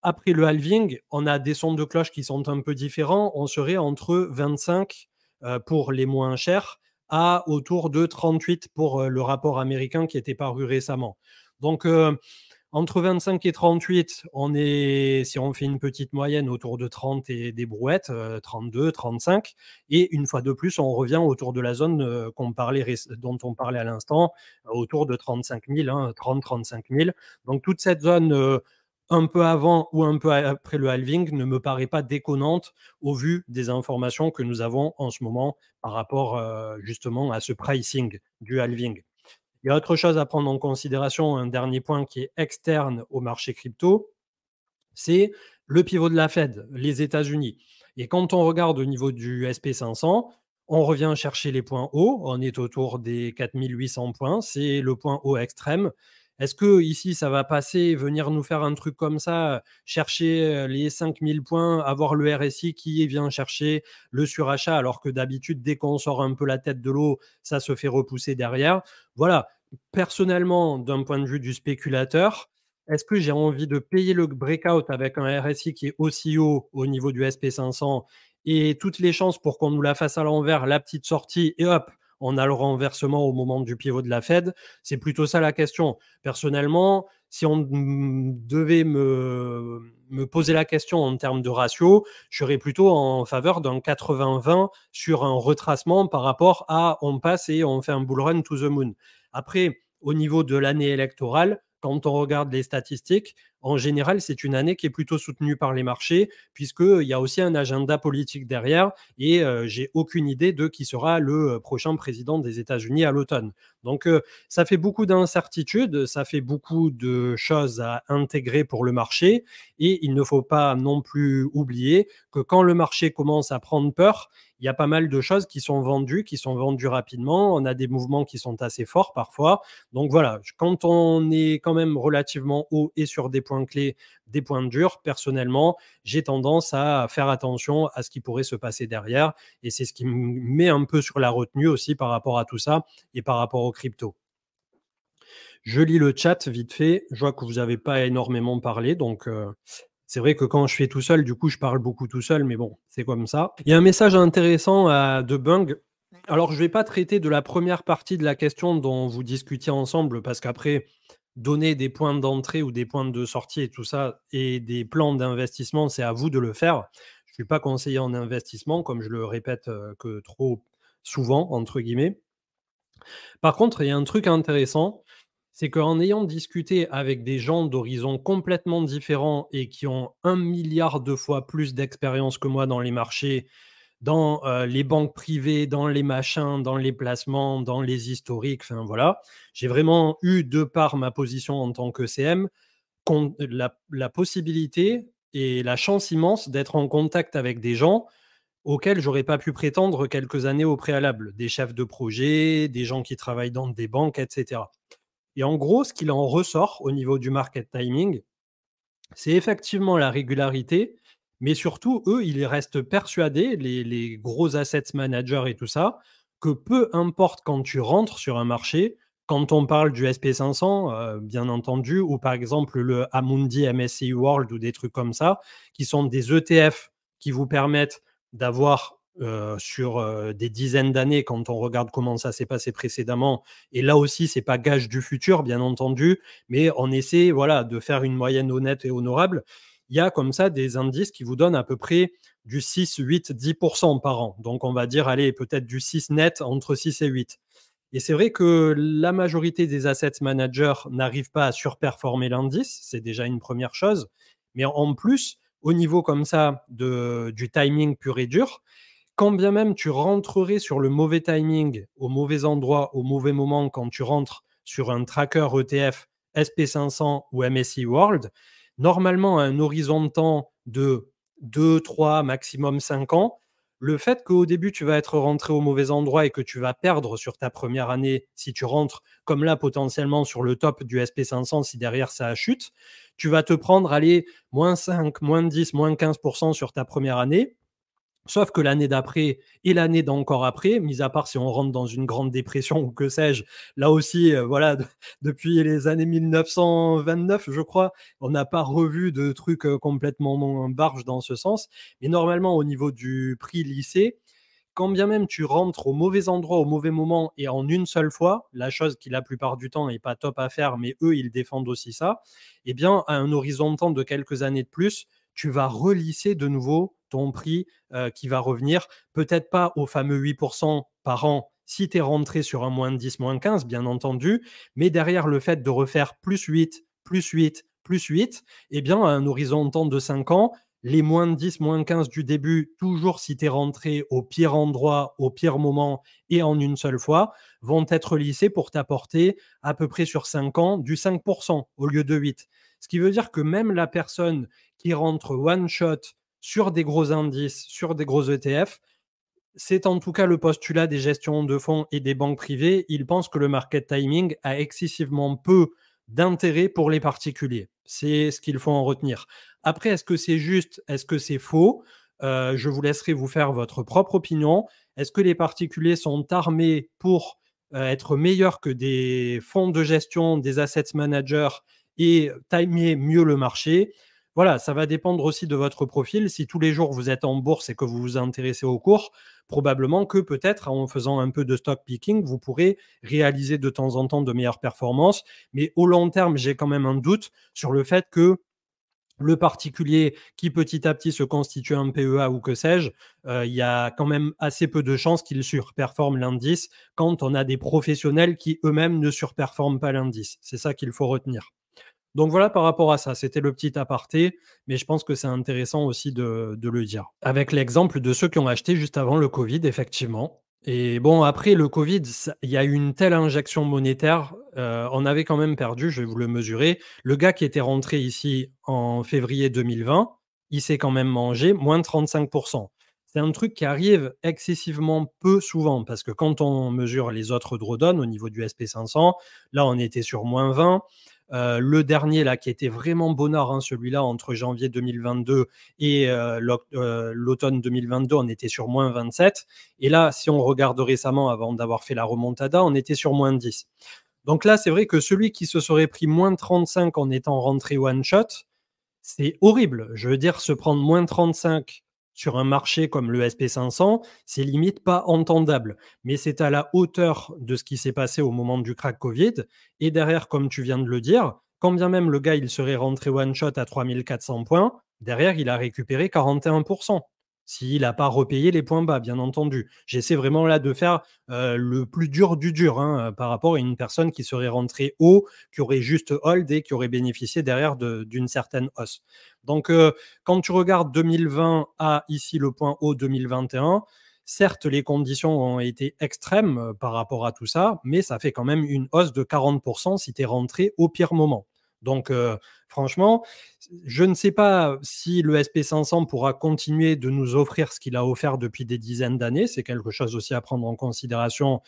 Speaker 1: Après le halving, on a des sons de cloche qui sont un peu différents. On serait entre 25 euh, pour les moins chers à autour de 38 pour euh, le rapport américain qui était paru récemment. Donc, entre 25 et 38, on est, si on fait une petite moyenne, autour de 30 et des brouettes, 32, euh, 35. Et une fois de plus, on revient autour de la zone euh, dont on parlait à l'instant, euh, autour de 35 000, 30, 35 000. Donc toute cette zone un peu avant ou un peu après le halving ne me paraît pas déconnante au vu des informations que nous avons en ce moment par rapport justement à ce pricing du halving. Il y a autre chose à prendre en considération, un dernier point qui est externe au marché crypto, c'est le pivot de la Fed, les États-Unis. Et quand on regarde au niveau du SP500, on revient chercher les points hauts, on est autour des 4800 points, c'est le point haut extrême. Est-ce que ici, ça va passer, venir nous faire un truc comme ça, chercher les 5000 points, avoir le RSI qui vient chercher le surachat, alors que d'habitude, dès qu'on sort un peu la tête de l'eau, ça se fait repousser derrière. Voilà, personnellement, d'un point de vue du spéculateur, est-ce que j'ai envie de payer le breakout avec un RSI qui est aussi haut au niveau du SP500 et toutes les chances pour qu'on nous la fasse à l'envers, la petite sortie, et hop, on a le renversement au moment du pivot de la Fed C'est plutôt ça la question. Personnellement, si on devait me, poser la question en termes de ratio, je serais plutôt en faveur d'un 80-20 sur un retracement par rapport à on passe et on fait un bull run to the moon. Après, au niveau de l'année électorale, quand on regarde les statistiques, en général, c'est une année qui est plutôt soutenue par les marchés, puisqu'il y a aussi un agenda politique derrière, et euh, j'ai aucune idée de qui sera le euh, prochain président des États-Unis à l'automne. Donc, euh, ça fait beaucoup d'incertitudes, ça fait beaucoup de choses à intégrer pour le marché, et il ne faut pas non plus oublier que quand le marché commence à prendre peur, il y a pas mal de choses qui sont vendues, qui sont vendues rapidement. On a des mouvements qui sont assez forts parfois. Donc voilà, quand on est quand même relativement haut et sur des points clés, des points durs, personnellement, j'ai tendance à faire attention à ce qui pourrait se passer derrière. Et c'est ce qui me met un peu sur la retenue aussi par rapport à tout ça et par rapport aux cryptos. Je lis le chat vite fait. Je vois que vous n'avez pas énormément parlé, donc euh, c'est vrai que quand je fais tout seul, du coup, je parle beaucoup tout seul, mais bon, c'est comme ça. Il y a un message intéressant à euh, de Bung. Alors, je ne vais pas traiter de la première partie de la question dont vous discutiez ensemble, parce qu'après, donner des points d'entrée ou des points de sortie et tout ça, et des plans d'investissement, c'est à vous de le faire. Je ne suis pas conseiller en investissement, comme je le répète euh, que trop souvent, entre guillemets. Par contre, il y a un truc intéressant, c'est qu'en ayant discuté avec des gens d'horizons complètement différents et qui ont un milliard de fois plus d'expérience que moi dans les marchés, dans euh, les banques privées, dans les machins, dans les placements, dans les historiques, enfin voilà, j'ai vraiment eu de par ma position en tant que CM la, la possibilité et la chance immense d'être en contact avec des gens auxquels j'aurais pas pu prétendre quelques années au préalable, des chefs de projet, des gens qui travaillent dans des banques, etc. Et en gros, ce qu'il en ressort au niveau du market timing, c'est effectivement la régularité, mais surtout, eux, ils restent persuadés, les, gros assets managers et tout ça, que peu importe quand tu rentres sur un marché, quand on parle du SP500, euh, bien entendu, ou par exemple le Amundi MSCI World ou des trucs comme ça, qui sont des ETF qui vous permettent d'avoir euh, sur euh, des dizaines d'années quand on regarde comment ça s'est passé précédemment. Et là aussi, c'est pas gage du futur, bien entendu, mais on essaie voilà, de faire une moyenne honnête et honorable. Il y a comme ça des indices qui vous donnent à peu près du 6, 8, 10% par an. Donc on va dire, allez, peut-être du 6 net entre 6 et 8. Et c'est vrai que la majorité des assets managers n'arrivent pas à surperformer l'indice, c'est déjà une première chose. Mais en plus, au niveau comme ça de, du timing pur et dur, quand bien même tu rentrerais sur le mauvais timing, au mauvais endroit, au mauvais moment, quand tu rentres sur un tracker ETF SP500 ou MSI World, normalement à un horizon de temps de 2, 3, maximum 5 ans, le fait qu'au début tu vas être rentré au mauvais endroit et que tu vas perdre sur ta première année si tu rentres comme là potentiellement sur le top du SP500 si derrière ça chute, tu vas te prendre aller moins 5, moins 10, moins 15% sur ta première année Sauf que l'année d'après et l'année d'encore après, mis à part si on rentre dans une grande dépression ou que sais-je, là aussi, euh, voilà, depuis les années 1929, je crois, on n'a pas revu de truc euh, complètement barge dans ce sens. Mais normalement, au niveau du prix lycée, quand bien même tu rentres au mauvais endroit, au mauvais moment et en une seule fois, la chose qui la plupart du temps n'est pas top à faire, mais eux, ils défendent aussi ça, eh bien, à un horizon de temps de quelques années de plus, tu vas relisser de nouveau ton prix qui va revenir, peut-être pas au fameux 8% par an si tu es rentré sur un moins de 10, moins 15, bien entendu, mais derrière le fait de refaire plus 8, plus 8, plus 8, eh bien, à un horizon de temps de 5 ans, les moins de 10, moins 15 du début, toujours si tu es rentré au pire endroit, au pire moment et en une seule fois, vont être lissés pour t'apporter à peu près sur 5 ans du 5% au lieu de 8. Ce qui veut dire que même la personne qui rentre one shot sur des gros indices, sur des gros ETF. C'est en tout cas le postulat des gestions de fonds et des banques privées. Ils pensent que le market timing a excessivement peu d'intérêt pour les particuliers. C'est ce qu'il faut en retenir. Après, est-ce que c'est juste Est-ce que c'est faux euh, Je vous laisserai vous faire votre propre opinion. Est-ce que les particuliers sont armés pour euh, être meilleurs que des fonds de gestion, des assets managers et timer mieux le marché voilà, ça va dépendre aussi de votre profil. Si tous les jours vous êtes en bourse et que vous vous intéressez aux cours, probablement que peut-être en faisant un peu de stock picking, vous pourrez réaliser de temps en temps de meilleures performances. Mais au long terme, j'ai quand même un doute sur le fait que le particulier qui petit à petit se constitue un PEA ou que sais-je, euh, il y a quand même assez peu de chances qu'il surperforme l'indice quand on a des professionnels qui eux-mêmes ne surperforment pas l'indice. C'est ça qu'il faut retenir. Donc voilà par rapport à ça, c'était le petit aparté, mais je pense que c'est intéressant aussi de, le dire. Avec l'exemple de ceux qui ont acheté juste avant le Covid, effectivement, et bon, après le Covid, il y a eu une telle injection monétaire, euh, on avait quand même perdu, je vais vous le mesurer. Le gars qui était rentré ici en février 2020, il s'est quand même mangé moins de 35%. C'est un truc qui arrive excessivement peu souvent, parce que quand on mesure les autres drawdowns au niveau du SP500, là on était sur moins 20. Euh, le dernier, là, qui était vraiment bonnard, hein, celui-là, entre janvier 2022 et euh, euh, l'automne 2022, on était sur moins 27. Et là, si on regarde récemment, avant d'avoir fait la remontada, on était sur moins 10. Donc là, c'est vrai que celui qui se serait pris moins 35 en étant rentré one shot, c'est horrible. Je veux dire, se prendre moins 35 sur un marché comme le SP500, c'est limite pas entendable. Mais c'est à la hauteur de ce qui s'est passé au moment du crack Covid. Et derrière, comme tu viens de le dire, quand bien même le gars, il serait rentré one shot à 3400 points, derrière, il a récupéré 41% s'il n'a pas repayé les points bas, bien entendu. J'essaie vraiment là de faire euh, le plus dur du dur hein, euh, par rapport à une personne qui serait rentrée haut, qui aurait juste hold et qui aurait bénéficié derrière d'une certaine hausse. Donc, euh, quand tu regardes 2020 à ici le point haut 2021, Certes, les conditions ont été extrêmes par rapport à tout ça, mais ça fait quand même une hausse de 40% si tu es rentré au pire moment. Donc, euh, franchement, je ne sais pas si le SP500 pourra continuer de nous offrir ce qu'il a offert depuis des dizaines d'années. C'est quelque chose aussi à prendre en considération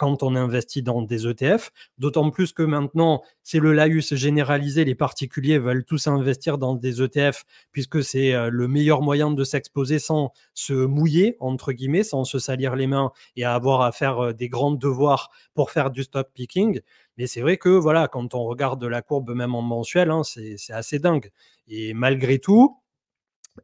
Speaker 1: quand on investit dans des ETF, d'autant plus que maintenant, c'est le laïus généralisé, les particuliers veulent tous investir dans des ETF, puisque c'est euh, le meilleur moyen de s'exposer sans se mouiller, entre guillemets, sans se salir les mains et avoir à faire euh, des grands devoirs pour faire du stock picking. Mais c'est vrai que voilà, quand on regarde la courbe même en mensuel, hein, c'est assez dingue. Et malgré tout,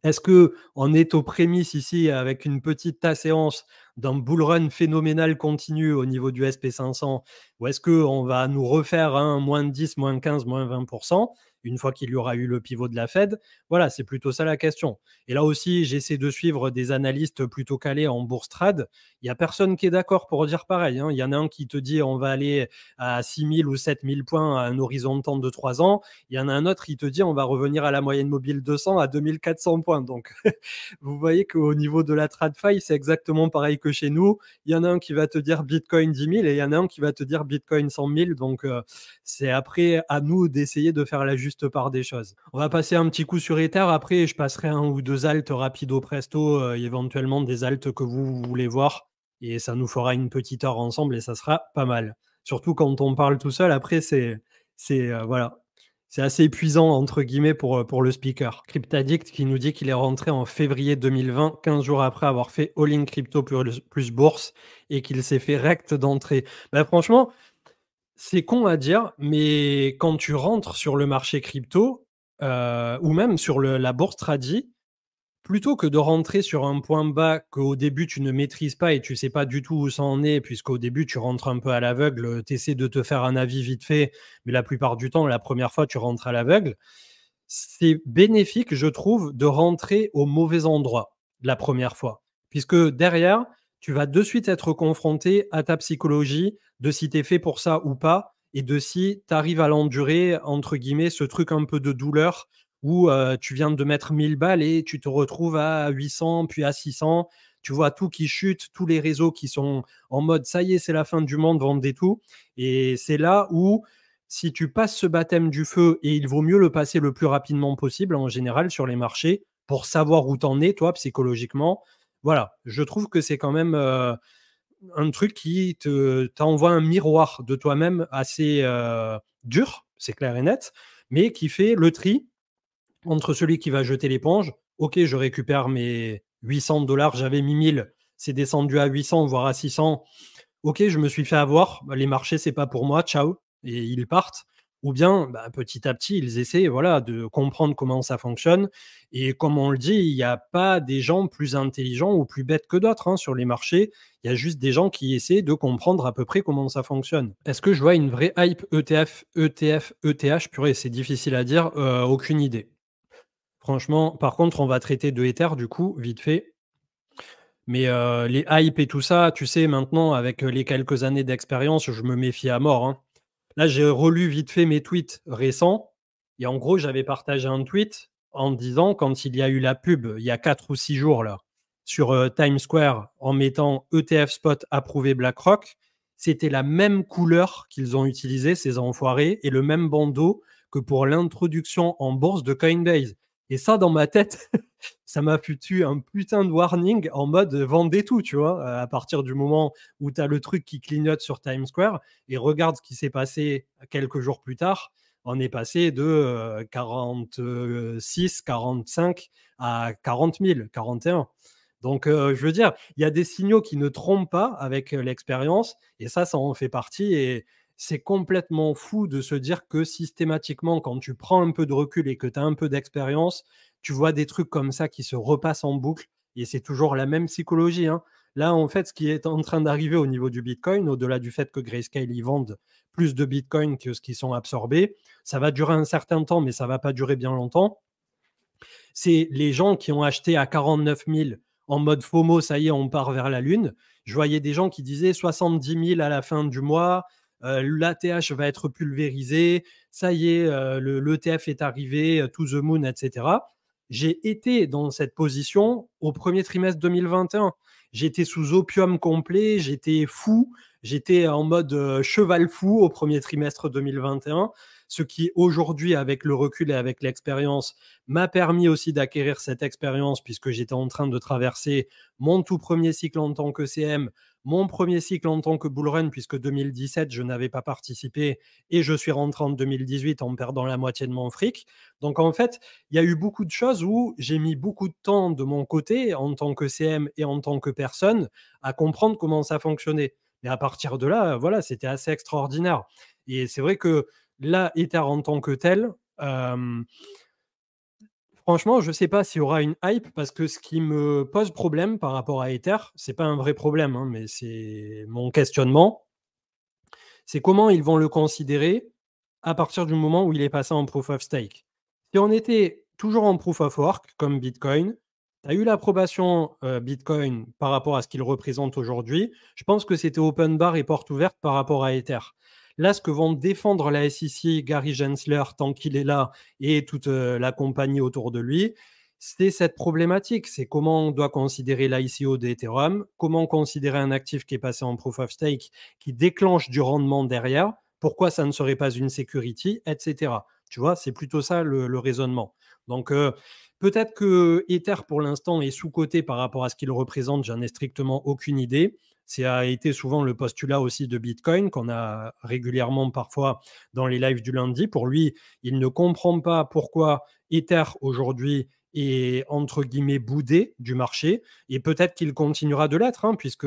Speaker 1: est-ce que on est aux prémices ici avec une petite asséance d'un bull run phénoménal continu au niveau du SP500 ou est-ce qu'on va nous refaire un moins 10, moins 15, moins 20% une fois qu'il y aura eu le pivot de la Fed Voilà, c'est plutôt ça la question. Et là aussi, j'essaie de suivre des analystes plutôt calés en bourse trad. Il n'y a personne qui est d'accord pour dire pareil. Hein. Il y en a un qui te dit on va aller à 6000 ou 7000 points à un horizon de temps de 3 ans. Il y en a un autre qui te dit on va revenir à la moyenne mobile 200 à 2400 points. Donc, vous voyez qu'au niveau de la TradFi, c'est exactement pareil que chez nous. Il y en a un qui va te dire Bitcoin 10 000 et il y en a un qui va te dire Bitcoin 100 000. Donc, euh, c'est après à nous d'essayer de faire la justice par des choses. On va passer un petit coup sur Ether. Après, je passerai un ou deux altes rapido presto, euh, éventuellement des altes que vous voulez voir. Et ça nous fera une petite heure ensemble et ça sera pas mal. Surtout quand on parle tout seul. Après, c'est c'est euh, voilà, c'est assez épuisant entre guillemets pour, euh, pour le speaker. Cryptadict qui nous dit qu'il est rentré en février 2020, 15 jours après avoir fait all-in crypto plus, plus bourse et qu'il s'est fait rect d'entrée. Bah, franchement, c'est con à dire, mais quand tu rentres sur le marché crypto euh, ou même sur la bourse tradie, plutôt que de rentrer sur un point bas qu'au début tu ne maîtrises pas et tu sais pas du tout où ça en est, puisqu'au début tu rentres un peu à l'aveugle, tu essaies de te faire un avis vite fait, mais la plupart du temps, la première fois, tu rentres à l'aveugle. C'est bénéfique, je trouve, de rentrer au mauvais endroit la première fois, puisque derrière, tu vas de suite être confronté à ta psychologie de si tu es fait pour ça ou pas et de si tu arrives à l'endurer, entre guillemets, ce truc un peu de douleur où tu viens de mettre 1000 balles et tu te retrouves à 800 puis à 600. Tu vois tout qui chute, tous les réseaux qui sont en mode ça y est, c'est la fin du monde, vendez tout. Et c'est là où si tu passes ce baptême du feu, et il vaut mieux le passer le plus rapidement possible en général sur les marchés pour savoir où en es, toi, psychologiquement, voilà, je trouve que c'est quand même euh, un truc qui t'envoie un miroir de toi-même assez euh, dur, c'est clair et net, mais qui fait le tri entre celui qui va jeter l'éponge, ok, je récupère mes 800 dollars, j'avais mis 1000, c'est descendu à 800, voire à 600, ok, je me suis fait avoir, les marchés, c'est pas pour moi, ciao, et ils partent ou bien bah, petit à petit, ils essaient voilà, de comprendre comment ça fonctionne. Et comme on le dit, il n'y a pas des gens plus intelligents ou plus bêtes que d'autres hein, sur les marchés. Il y a juste des gens qui essaient de comprendre à peu près comment ça fonctionne. Est-ce que je vois une vraie hype ETF, ETF, ETH Purée, c'est difficile à dire, euh, aucune idée. Franchement, par contre, on va traiter de Ether du coup, vite fait. Mais euh, les hype et tout ça, tu sais, maintenant, avec euh, les quelques années d'expérience, je me méfie à mort. Hein. Là, j'ai relu vite fait mes tweets récents. Et en gros, j'avais partagé un tweet en disant, quand il y a eu la pub, il y a 4 ou 6 jours, là, sur euh, Times Square, en mettant ETF spot approuvé BlackRock, c'était la même couleur qu'ils ont utilisé, ces enfoirés, et le même bandeau que pour l'introduction en bourse de Coinbase. Et ça, dans ma tête, ça m'a foutu un putain de warning en mode euh, vendez tout, tu vois, euh, à partir du moment où tu as le truc qui clignote sur Times Square et regarde ce qui s'est passé quelques jours plus tard. On est passé de 46, euh, 45 à 40 000, 41. Donc, je veux dire, il y a des signaux qui ne trompent pas avec l'expérience, et ça, ça en fait partie. Et c'est complètement fou de se dire que systématiquement, quand tu prends un peu de recul et que tu as un peu d'expérience, tu vois des trucs comme ça qui se repassent en boucle et c'est toujours la même psychologie. Hein. Là, en fait, ce qui est en train d'arriver au niveau du Bitcoin, au-delà du fait que Grayscale y vendent plus de Bitcoin que ce qui sont absorbés, ça va durer un certain temps, mais ça va pas durer bien longtemps. C'est les gens qui ont acheté à 49 000 en mode FOMO, ça y est, on part vers la Lune. Je voyais des gens qui disaient 70 000 à la fin du mois, euh, l'ATH va être pulvérisé, ça y est, euh, le l'ETF est arrivé, euh, to the moon, etc. J'ai été dans cette position au premier trimestre 2021. J'étais sous opium complet, j'étais fou, j'étais en mode euh, cheval fou au premier trimestre 2021 ce qui aujourd'hui, avec le recul et avec l'expérience, m'a permis aussi d'acquérir cette expérience puisque j'étais en train de traverser mon tout premier cycle en tant que CM, mon premier cycle en tant que bullrun puisque 2017, je n'avais pas participé et je suis rentré en 2018 en perdant la moitié de mon fric. Donc en fait, il y a eu beaucoup de choses où j'ai mis beaucoup de temps de mon côté en tant que CM et en tant que personne à comprendre comment ça fonctionnait. Et à partir de là, voilà, c'était assez extraordinaire. Et c'est vrai que Là, Ether en tant que tel, franchement, je ne sais pas s'il y aura une hype parce que ce qui me pose problème par rapport à Ether, n'est pas un vrai problème, hein, mais c'est mon questionnement, c'est comment ils vont le considérer à partir du moment où il est passé en proof of stake. Si on était toujours en proof of work comme Bitcoin, tu as eu l'approbation euh, Bitcoin par rapport à ce qu'il représente aujourd'hui. Je pense que c'était open bar et porte ouverte par rapport à Ether. Là, ce que vont défendre la SEC, Gary Gensler, tant qu'il est là, et toute euh, la compagnie autour de lui, c'est cette problématique. C'est comment on doit considérer l'ICO d'Ethereum, comment considérer un actif qui est passé en proof of stake, qui déclenche du rendement derrière, pourquoi ça ne serait pas une security, etc. Tu vois, c'est plutôt ça le, raisonnement. Donc, euh, peut-être que Ether, pour l'instant, est sous-coté par rapport à ce qu'il représente, j'en ai strictement aucune idée. C'est a été souvent le postulat aussi de Bitcoin qu'on a régulièrement parfois dans les lives du lundi. Pour lui, il ne comprend pas pourquoi Ether aujourd'hui est entre guillemets boudé du marché et peut-être qu'il continuera de l'être hein, puisque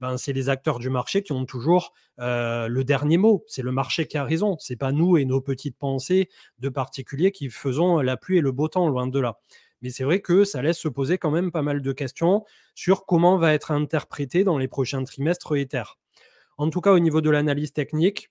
Speaker 1: ben, c'est les acteurs du marché qui ont toujours euh, le dernier mot c'est le marché qui a raison c'est pas nous et nos petites pensées de particuliers qui faisons la pluie et le beau temps loin de là mais c'est vrai que ça laisse se poser quand même pas mal de questions sur comment va être interprété dans les prochains trimestres Ether. En tout cas, au niveau de l'analyse technique,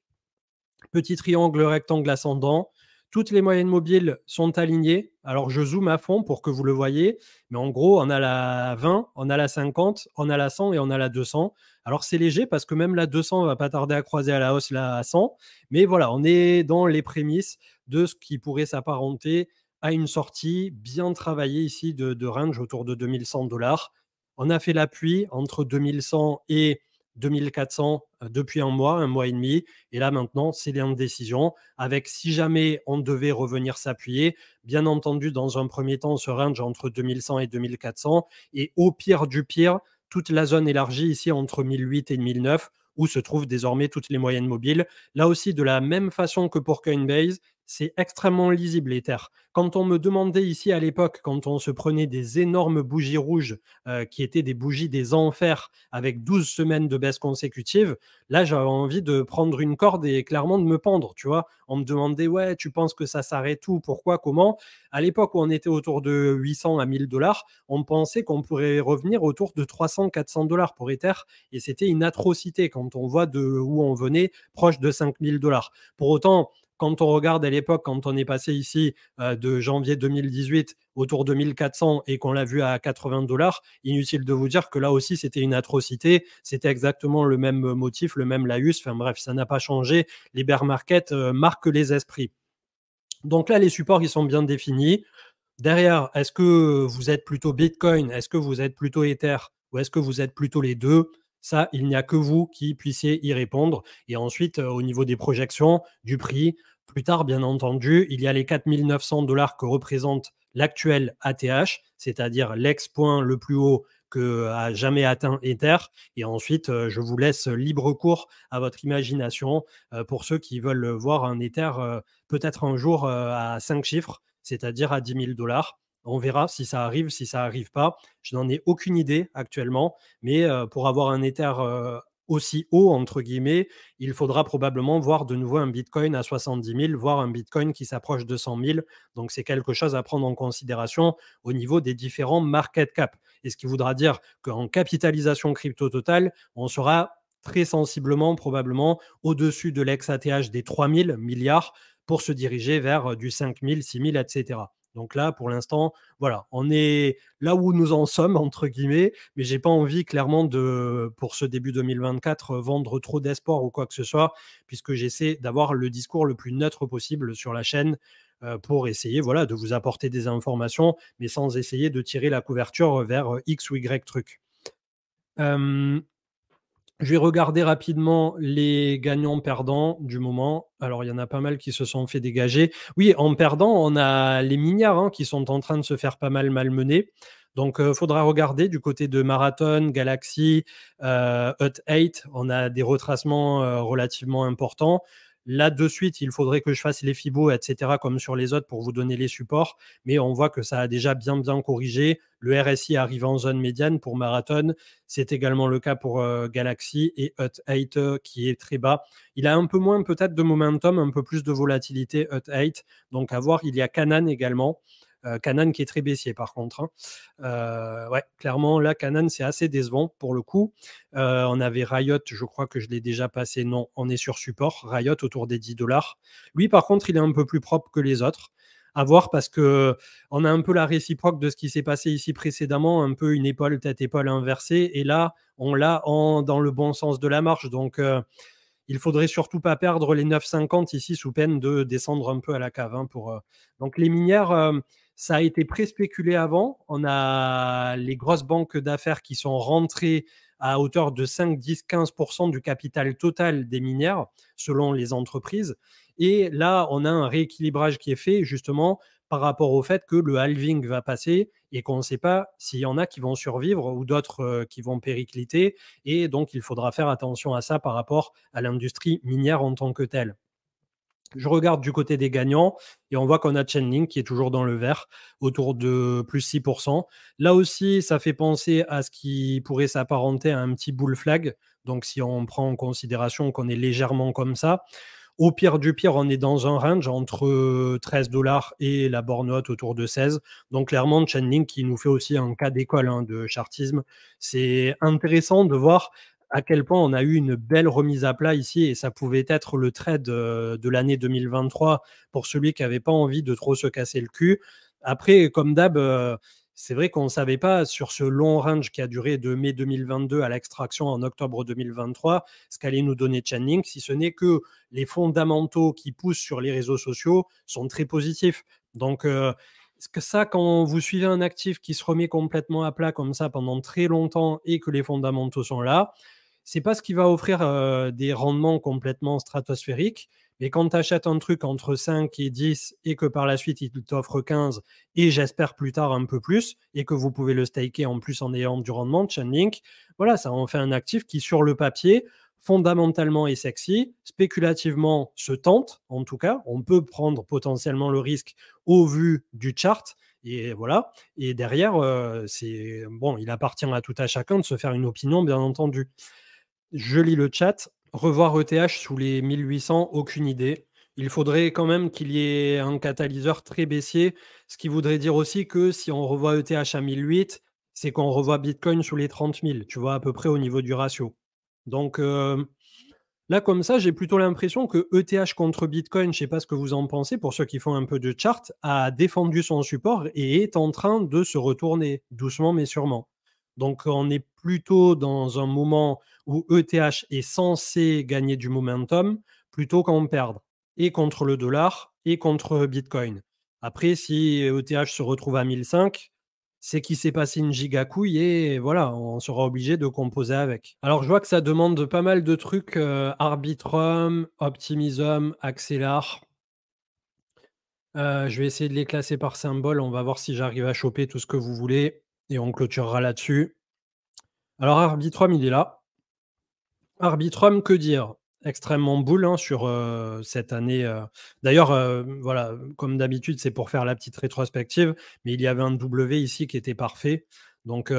Speaker 1: petit triangle rectangle ascendant, toutes les moyennes mobiles sont alignées. Alors je zoome à fond pour que vous le voyez, mais en gros, on a la 20, on a la 50, on a la 100 et on a la 200. Alors c'est léger parce que même la 200 va pas tarder à croiser à la hausse la 100, mais voilà, on est dans les prémices de ce qui pourrait s'apparenter à une sortie bien travaillée ici de, range autour de 2100 dollars. On a fait l'appui entre 2100 et 2400 euh, depuis un mois, un mois et demi. Et là, maintenant, c'est décision Avec si jamais on devait revenir s'appuyer, bien entendu, dans un premier temps, ce range entre 2100 et 2400. Et au pire du pire, toute la zone élargie ici entre 1008 et 1009, où se trouvent désormais toutes les moyennes mobiles. Là aussi, de la même façon que pour Coinbase, c'est extrêmement lisible Ether. Quand on me demandait ici à l'époque, quand on se prenait des énormes bougies rouges euh, qui étaient des bougies des enfers avec 12 semaines de baisse consécutive, là j'avais envie de prendre une corde et clairement de me pendre, tu vois. On me demandait, ouais, tu penses que ça s'arrête tout pourquoi, comment À l'époque où on était autour de 800 à 1000 dollars, on pensait qu'on pourrait revenir autour de 300, 400 dollars pour Ether et c'était une atrocité quand on voit de où on venait proche de 5000 dollars. Pour autant, quand on regarde à l'époque, quand on est passé ici euh, de janvier 2018 autour de 1400 et qu'on l'a vu à 80 dollars, inutile de vous dire que là aussi c'était une atrocité, c'était exactement le même motif, le même laïus, enfin bref, ça n'a pas changé, les bear markets euh, marquent les esprits. Donc là, les supports, ils sont bien définis. Derrière, est-ce que vous êtes plutôt Bitcoin, est-ce que vous êtes plutôt Ether ou est-ce que vous êtes plutôt les deux ça, il n'y a que vous qui puissiez y répondre. Et ensuite, euh, au niveau des projections, du prix, plus tard, bien entendu, il y a les 4900 dollars que représente l'actuel ATH, c'est-à-dire l'ex-point le plus haut que a jamais atteint Ether. Et ensuite, euh, je vous laisse libre cours à votre imagination euh, pour ceux qui veulent voir un Ether peut-être un jour à cinq chiffres, c'est-à-dire à 10 000 dollars. On verra si ça arrive, si ça arrive pas. Je n'en ai aucune idée actuellement, mais euh, pour avoir un Ether euh, aussi haut, entre guillemets, il faudra probablement voir de nouveau un Bitcoin à 70 000, voire un Bitcoin qui s'approche de 100 000. Donc, c'est quelque chose à prendre en considération au niveau des différents market cap. Et ce qui voudra dire qu'en capitalisation crypto totale, on sera très sensiblement, probablement, au-dessus de l'ex-ATH des 3 000 milliards pour se diriger vers euh, du 5 000, 6 000, etc. Donc là, pour l'instant, voilà, on est là où nous en sommes, entre guillemets, mais j'ai pas envie clairement de, pour ce début 2024, vendre trop d'espoir ou quoi que ce soit, puisque j'essaie d'avoir le discours le plus neutre possible sur la chaîne euh, pour essayer voilà, de vous apporter des informations, mais sans essayer de tirer la couverture vers euh, X ou Y truc. Je vais regarder rapidement les gagnants-perdants du moment. Alors, il y en a pas mal qui se sont fait dégager. Oui, en perdant, on a les miniards hein, qui sont en train de se faire pas mal malmener. Donc, il euh, faudra regarder du côté de Marathon, Galaxy, euh, Hut 8. On a des retracements euh, relativement importants. Là, de suite, il faudrait que je fasse les FIBO, etc., comme sur les autres, pour vous donner les supports. Mais on voit que ça a déjà bien, bien corrigé. Le RSI arrive en zone médiane pour Marathon. C'est également le cas pour euh, Galaxy et Hut 8 euh, qui est très bas. Il a un peu moins peut-être de momentum, un peu plus de volatilité Hut 8. Donc à voir, il y a Canan également. Euh, Canan qui est très baissier par contre. Hein. Euh, ouais, clairement, là, Canan, c'est assez décevant pour le coup. Euh, on avait Riot, je crois que je l'ai déjà passé. Non, on est sur support. Riot autour des 10 dollars. Lui, par contre, il est un peu plus propre que les autres à voir parce que on a un peu la réciproque de ce qui s'est passé ici précédemment, un peu une épaule tête épaule inversée et là on l'a dans le bon sens de la marche donc il il faudrait surtout pas perdre les 9,50 ici sous peine de descendre un peu à la cave hein, pour donc les minières ça a été préspéculé avant. On a les grosses banques d'affaires qui sont rentrées à hauteur de 5, 10, 15% du capital total des minières, selon les entreprises. Et là, on a un rééquilibrage qui est fait justement par rapport au fait que le halving va passer et qu'on ne sait pas s'il y en a qui vont survivre ou d'autres euh, qui vont péricliter. Et donc, il faudra faire attention à ça par rapport à l'industrie minière en tant que telle. Je regarde du côté des gagnants et on voit qu'on a Chenling qui est toujours dans le vert, autour de plus 6%. Là aussi, ça fait penser à ce qui pourrait s'apparenter à un petit bull flag. Donc, si on prend en considération qu'on est légèrement comme ça, au pire du pire, on est dans un range entre 13 dollars et la borne haute autour de 16. Donc clairement, Chainlink qui nous fait aussi un cas d'école hein, de chartisme. C'est intéressant de voir à quel point on a eu une belle remise à plat ici et ça pouvait être le trade euh, de, l'année 2023 pour celui qui n'avait pas envie de trop se casser le cul. Après, comme d'hab, euh, c'est vrai qu'on ne savait pas sur ce long range qui a duré de mai 2022 à l'extraction en octobre 2023 ce qu'allait nous donner Channing, si ce n'est que les fondamentaux qui poussent sur les réseaux sociaux sont très positifs. Donc, euh, est-ce que ça, quand vous suivez un actif qui se remet complètement à plat comme ça pendant très longtemps et que les fondamentaux sont là, c'est pas ce qui va offrir euh, des rendements complètement stratosphériques. Mais quand tu achètes un truc entre 5 et 10 et que par la suite il t'offre 15 et j'espère plus tard un peu plus et que vous pouvez le staker en plus en ayant du rendement de Chainlink, voilà, ça en fait un actif qui sur le papier fondamentalement est sexy, spéculativement se tente en tout cas, on peut prendre potentiellement le risque au vu du chart, et voilà. Et derrière, euh, c'est bon, il appartient à tout à chacun de se faire une opinion, bien entendu je lis le chat. Revoir ETH sous les 1800, aucune idée. Il faudrait quand même qu'il y ait un catalyseur très baissier, ce qui voudrait dire aussi que si on revoit ETH à 1008, c'est qu'on revoit Bitcoin sous les 30 000, tu vois, à peu près au niveau du ratio. Donc euh, là, comme ça, j'ai plutôt l'impression que ETH contre Bitcoin, je ne sais pas ce que vous en pensez, pour ceux qui font un peu de chart, a défendu son support et est en train de se retourner doucement mais sûrement. Donc on est plutôt dans un moment où ETH est censé gagner du momentum plutôt qu'en perdre, et contre le dollar et contre Bitcoin. Après, si ETH se retrouve à 1005, c'est qu'il s'est passé une giga couille et voilà, on sera obligé de composer avec. Alors je vois que ça demande pas mal de trucs euh, Arbitrum, Optimism, Accelar. Euh, je vais essayer de les classer par symbole. On va voir si j'arrive à choper tout ce que vous voulez. Et on clôturera là-dessus. Alors, Arbitrum, il est là. Arbitrum, que dire Extrêmement boule hein, sur euh, cette année. Euh. D'ailleurs, euh, voilà, comme d'habitude, c'est pour faire la petite rétrospective, mais il y avait un W ici qui était parfait. Donc,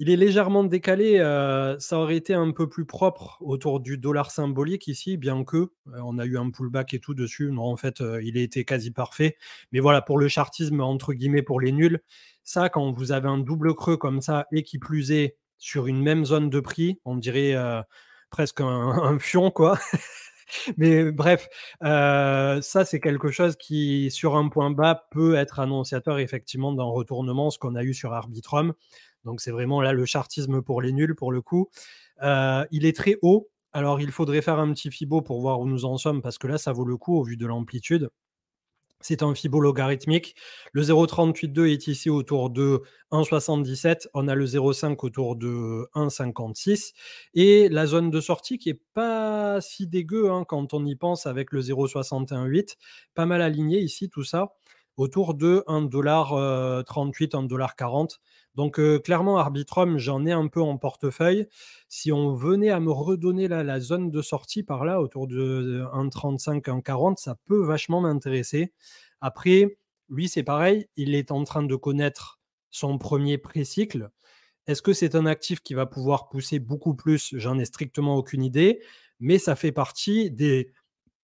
Speaker 1: il est légèrement décalé. ça aurait été un peu plus propre autour du dollar symbolique ici, bien que on a eu un pullback et tout dessus. Non, en fait, il était quasi parfait. Mais voilà, pour le chartisme, entre guillemets, pour les nuls, ça, quand vous avez un double creux comme ça et qui plus est sur une même zone de prix, on dirait euh, presque un, fion, quoi. Mais bref, euh, ça, c'est quelque chose qui, sur un point bas, peut être annonciateur effectivement d'un retournement, ce qu'on a eu sur Arbitrum. Donc, c'est vraiment là le chartisme pour les nuls, pour le coup. Euh, il est très haut. Alors, il faudrait faire un petit fibo pour voir où nous en sommes, parce que là, ça vaut le coup au vu de l'amplitude. C'est un Fibo logarithmique. Le 0,382 est ici autour de 1,77. On a le 0,5 autour de 1,56. Et la zone de sortie qui est pas si dégueu hein, quand on y pense avec le 0,618. Pas mal aligné ici tout ça. Autour de 1,38$, 1,40$. Donc euh, clairement, Arbitrum, j'en ai un peu en portefeuille. Si on venait à me redonner la zone de sortie par là, autour de 1,35, euh, 1,40, ça peut vachement m'intéresser. Après, lui, c'est pareil, il est en train de connaître son premier pré-cycle. Est-ce que c'est un actif qui va pouvoir pousser beaucoup plus J'en ai strictement aucune idée, mais ça fait partie des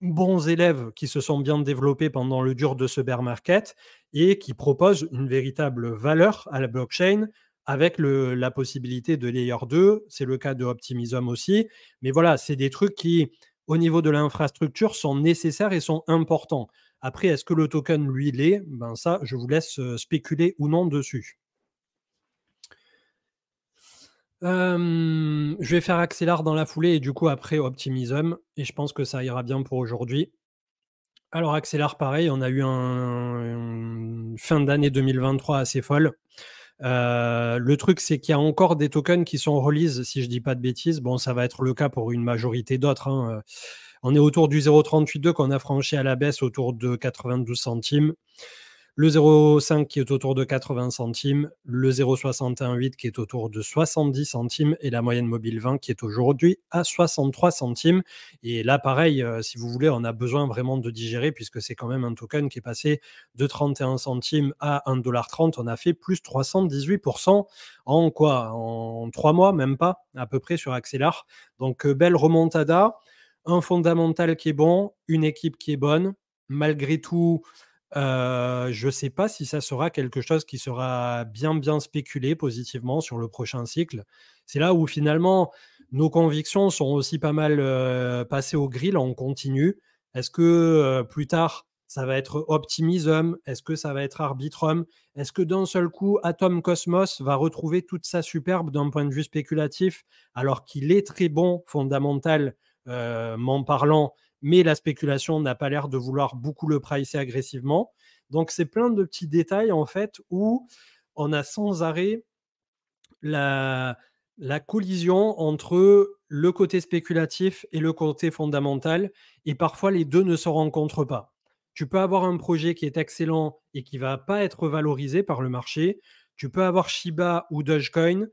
Speaker 1: bons élèves qui se sont bien développés pendant le dur de ce bear market et qui proposent une véritable valeur à la blockchain avec la possibilité de layer 2. C'est le cas de Optimism aussi. Mais voilà, c'est des trucs qui, au niveau de l'infrastructure, sont nécessaires et sont importants. Après, est-ce que le token, lui, l'est ben Ça, je vous laisse euh, spéculer ou non dessus je vais faire Axelar dans la foulée et du coup après Optimism. Et je pense que ça ira bien pour aujourd'hui. Alors Axelar, pareil, on a eu un, fin d'année 2023 assez folle. Euh, le truc, c'est qu'il y a encore des tokens qui sont release, si je dis pas de bêtises. Bon, ça va être le cas pour une majorité d'autres. Hein, euh. On est autour du 0,382 qu'on a franchi à la baisse autour de 92 centimes. Le 0,5 qui est autour de 80 centimes, le 0,618 qui est autour de 70 centimes et la moyenne mobile 20 qui est aujourd'hui à 63 centimes. Et là, pareil, euh, si vous voulez, on a besoin vraiment de digérer puisque c'est quand même un token qui est passé de 31 centimes à 1,30$. On a fait plus 318% en quoi En trois mois, même pas, à peu près sur Accelar. Donc, euh, belle remontada un fondamental qui est bon, une équipe qui est bonne. Malgré tout, je ne sais pas si ça sera quelque chose qui sera bien bien spéculé positivement sur le prochain cycle. C'est là où finalement nos convictions sont aussi pas mal passées au grill en continu. Est-ce que plus tard ça va être Optimism Est-ce que ça va être Arbitrum Est-ce que d'un seul coup Atom Cosmos va retrouver toute sa superbe d'un point de vue spéculatif alors qu'il est très bon fondamental m'en parlant mais la spéculation n'a pas l'air de vouloir beaucoup le pricer agressivement. Donc c'est plein de petits détails en fait où on a sans arrêt la, la collision entre le côté spéculatif et le côté fondamental, et parfois les deux ne se rencontrent pas. Tu peux avoir un projet qui est excellent et qui va pas être valorisé par le marché. Tu peux avoir Shiba ou Dogecoin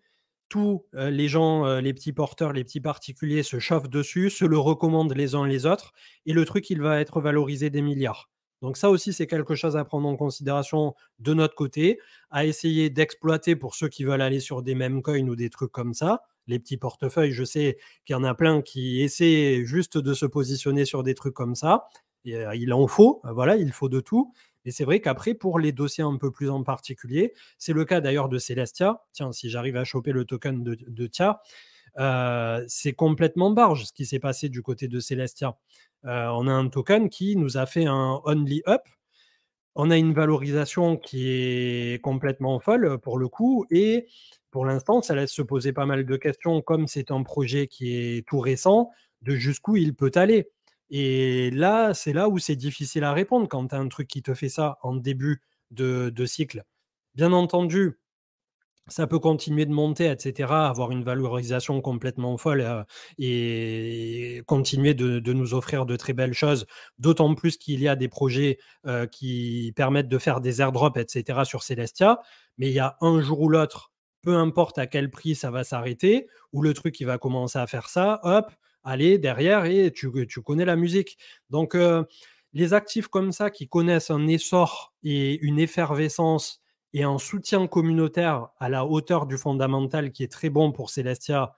Speaker 1: tous les gens, les petits porteurs, les petits particuliers se chauffent dessus, se le recommandent les uns les autres, et le truc, il va être valorisé des milliards. Donc ça aussi, c'est quelque chose à prendre en considération de notre côté, à essayer d'exploiter pour ceux qui veulent aller sur des mêmes coins ou des trucs comme ça. Les petits portefeuilles, je sais qu'il y en a plein qui essaient juste de se positionner sur des trucs comme ça. il en faut, voilà, il faut de tout. Et c'est vrai qu'après, pour les dossiers un peu plus en particulier, c'est le cas d'ailleurs de Celestia. Tiens, si j'arrive à choper le token de, Tia, euh, c'est complètement barge ce qui s'est passé du côté de Celestia. Euh, on a un token qui nous a fait un only up. On a une valorisation qui est complètement folle pour le coup. Et pour l'instant, ça laisse se poser pas mal de questions, comme c'est un projet qui est tout récent, de jusqu'où il peut aller. Et là, c'est là où c'est difficile à répondre quand tu as un truc qui te fait ça en début de, cycle. Bien entendu, ça peut continuer de monter, etc., avoir une valorisation complètement folle euh, et continuer de, nous offrir de très belles choses, d'autant plus qu'il y a des projets euh, qui permettent de faire des airdrops, etc., sur Celestia. Mais il y a un jour ou l'autre, peu importe à quel prix ça va s'arrêter, ou le truc qui va commencer à faire ça, hop, aller derrière et tu, connais la musique. Donc, euh, les actifs comme ça qui connaissent un essor et une effervescence et un soutien communautaire à la hauteur du fondamental qui est très bon pour Celestia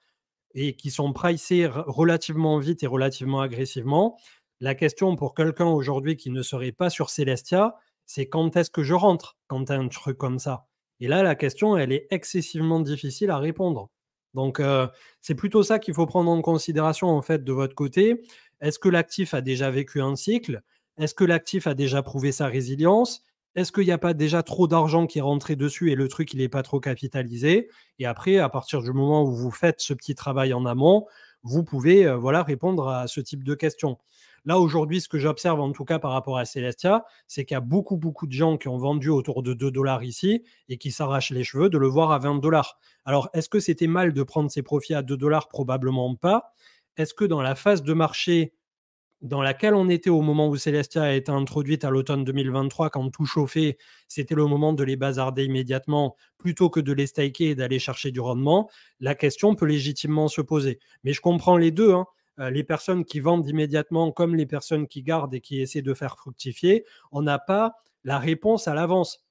Speaker 1: et qui sont pricés relativement vite et relativement agressivement, la question pour quelqu'un aujourd'hui qui ne serait pas sur Celestia, c'est quand est-ce que je rentre quand tu as un truc comme ça Et là, la question, elle est excessivement difficile à répondre. Donc, euh, c'est plutôt ça qu'il faut prendre en considération, en fait, de votre côté. Est-ce que l'actif a déjà vécu un cycle Est-ce que l'actif a déjà prouvé sa résilience Est-ce qu'il n'y a pas déjà trop d'argent qui est rentré dessus et le truc, il n'est pas trop capitalisé Et après, à partir du moment où vous faites ce petit travail en amont, vous pouvez euh, voilà, répondre à ce type de questions. Là, aujourd'hui, ce que j'observe en tout cas par rapport à Celestia, c'est qu'il y a beaucoup, beaucoup de gens qui ont vendu autour de 2 dollars ici et qui s'arrachent les cheveux de le voir à 20 dollars. Alors, est-ce que c'était mal de prendre ses profits à 2 dollars Probablement pas. Est-ce que dans la phase de marché dans laquelle on était au moment où Celestia a été introduite à l'automne 2023, quand tout chauffait, c'était le moment de les bazarder immédiatement plutôt que de les staker et d'aller chercher du rendement, la question peut légitimement se poser. Mais je comprends les deux. Hein. Euh, les personnes qui vendent immédiatement comme les personnes qui gardent et qui essaient de faire fructifier, on n'a pas la réponse à l'avance.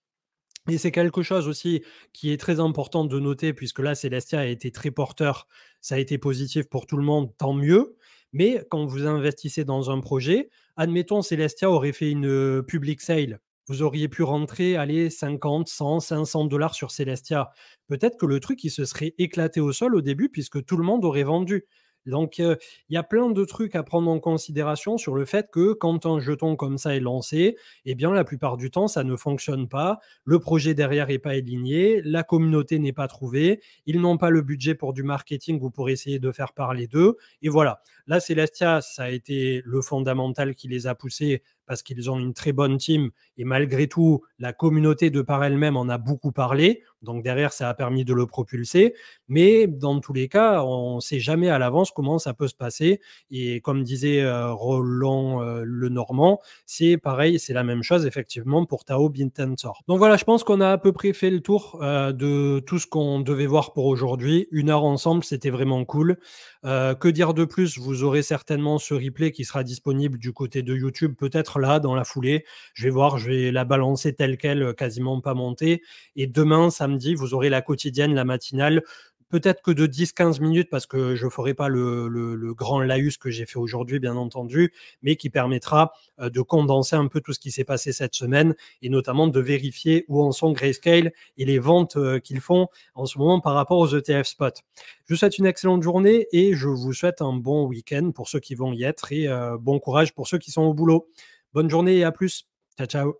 Speaker 1: Et c'est quelque chose aussi qui est très important de noter, puisque là, Celestia a été très porteur, ça a été positif pour tout le monde, tant mieux. Mais quand vous investissez dans un projet, admettons, Celestia aurait fait une euh, public sale. Vous auriez pu rentrer, aller 50, 100, 500 dollars sur Celestia. Peut-être que le truc, il se serait éclaté au sol au début, puisque tout le monde aurait vendu. Donc, euh, il y a plein de trucs à prendre en considération sur le fait que quand un jeton comme ça est lancé, eh bien, la plupart du temps, ça ne fonctionne pas. Le projet derrière n'est pas aligné, la communauté n'est pas trouvée, ils n'ont pas le budget pour du marketing ou pour essayer de faire parler d'eux. Et voilà. Là, Celestia, ça a été le fondamental qui les a poussés parce qu'ils ont une très bonne team et malgré tout, la communauté de par elle-même en a beaucoup parlé. Donc derrière, ça a permis de le propulser. Mais dans tous les cas, on ne sait jamais à l'avance comment ça peut se passer. Et comme disait euh, Roland euh, le Normand, c'est pareil, c'est la même chose effectivement pour Tao Bintensor. Donc voilà, je pense qu'on a à peu près fait le tour euh, de tout ce qu'on devait voir pour aujourd'hui. Une heure ensemble, c'était vraiment cool. que dire de plus Vous aurez certainement ce replay qui sera disponible du côté de YouTube, peut-être là dans la foulée. Je vais voir, je vais la balancer telle qu'elle, euh, quasiment pas montée. Et demain, samedi, vous aurez la quotidienne, la matinale. Peut-être que de 10-15 minutes, parce que je ne ferai pas le, le grand laïus que j'ai fait aujourd'hui, bien entendu, mais qui permettra euh, de condenser un peu tout ce qui s'est passé cette semaine et notamment de vérifier où en sont Grayscale et les ventes euh, qu'ils font en ce moment par rapport aux ETF spot. Je vous souhaite une excellente journée et je vous souhaite un bon week-end pour ceux qui vont y être et bon courage pour ceux qui sont au boulot. Bonne journée et à plus. Ciao, ciao.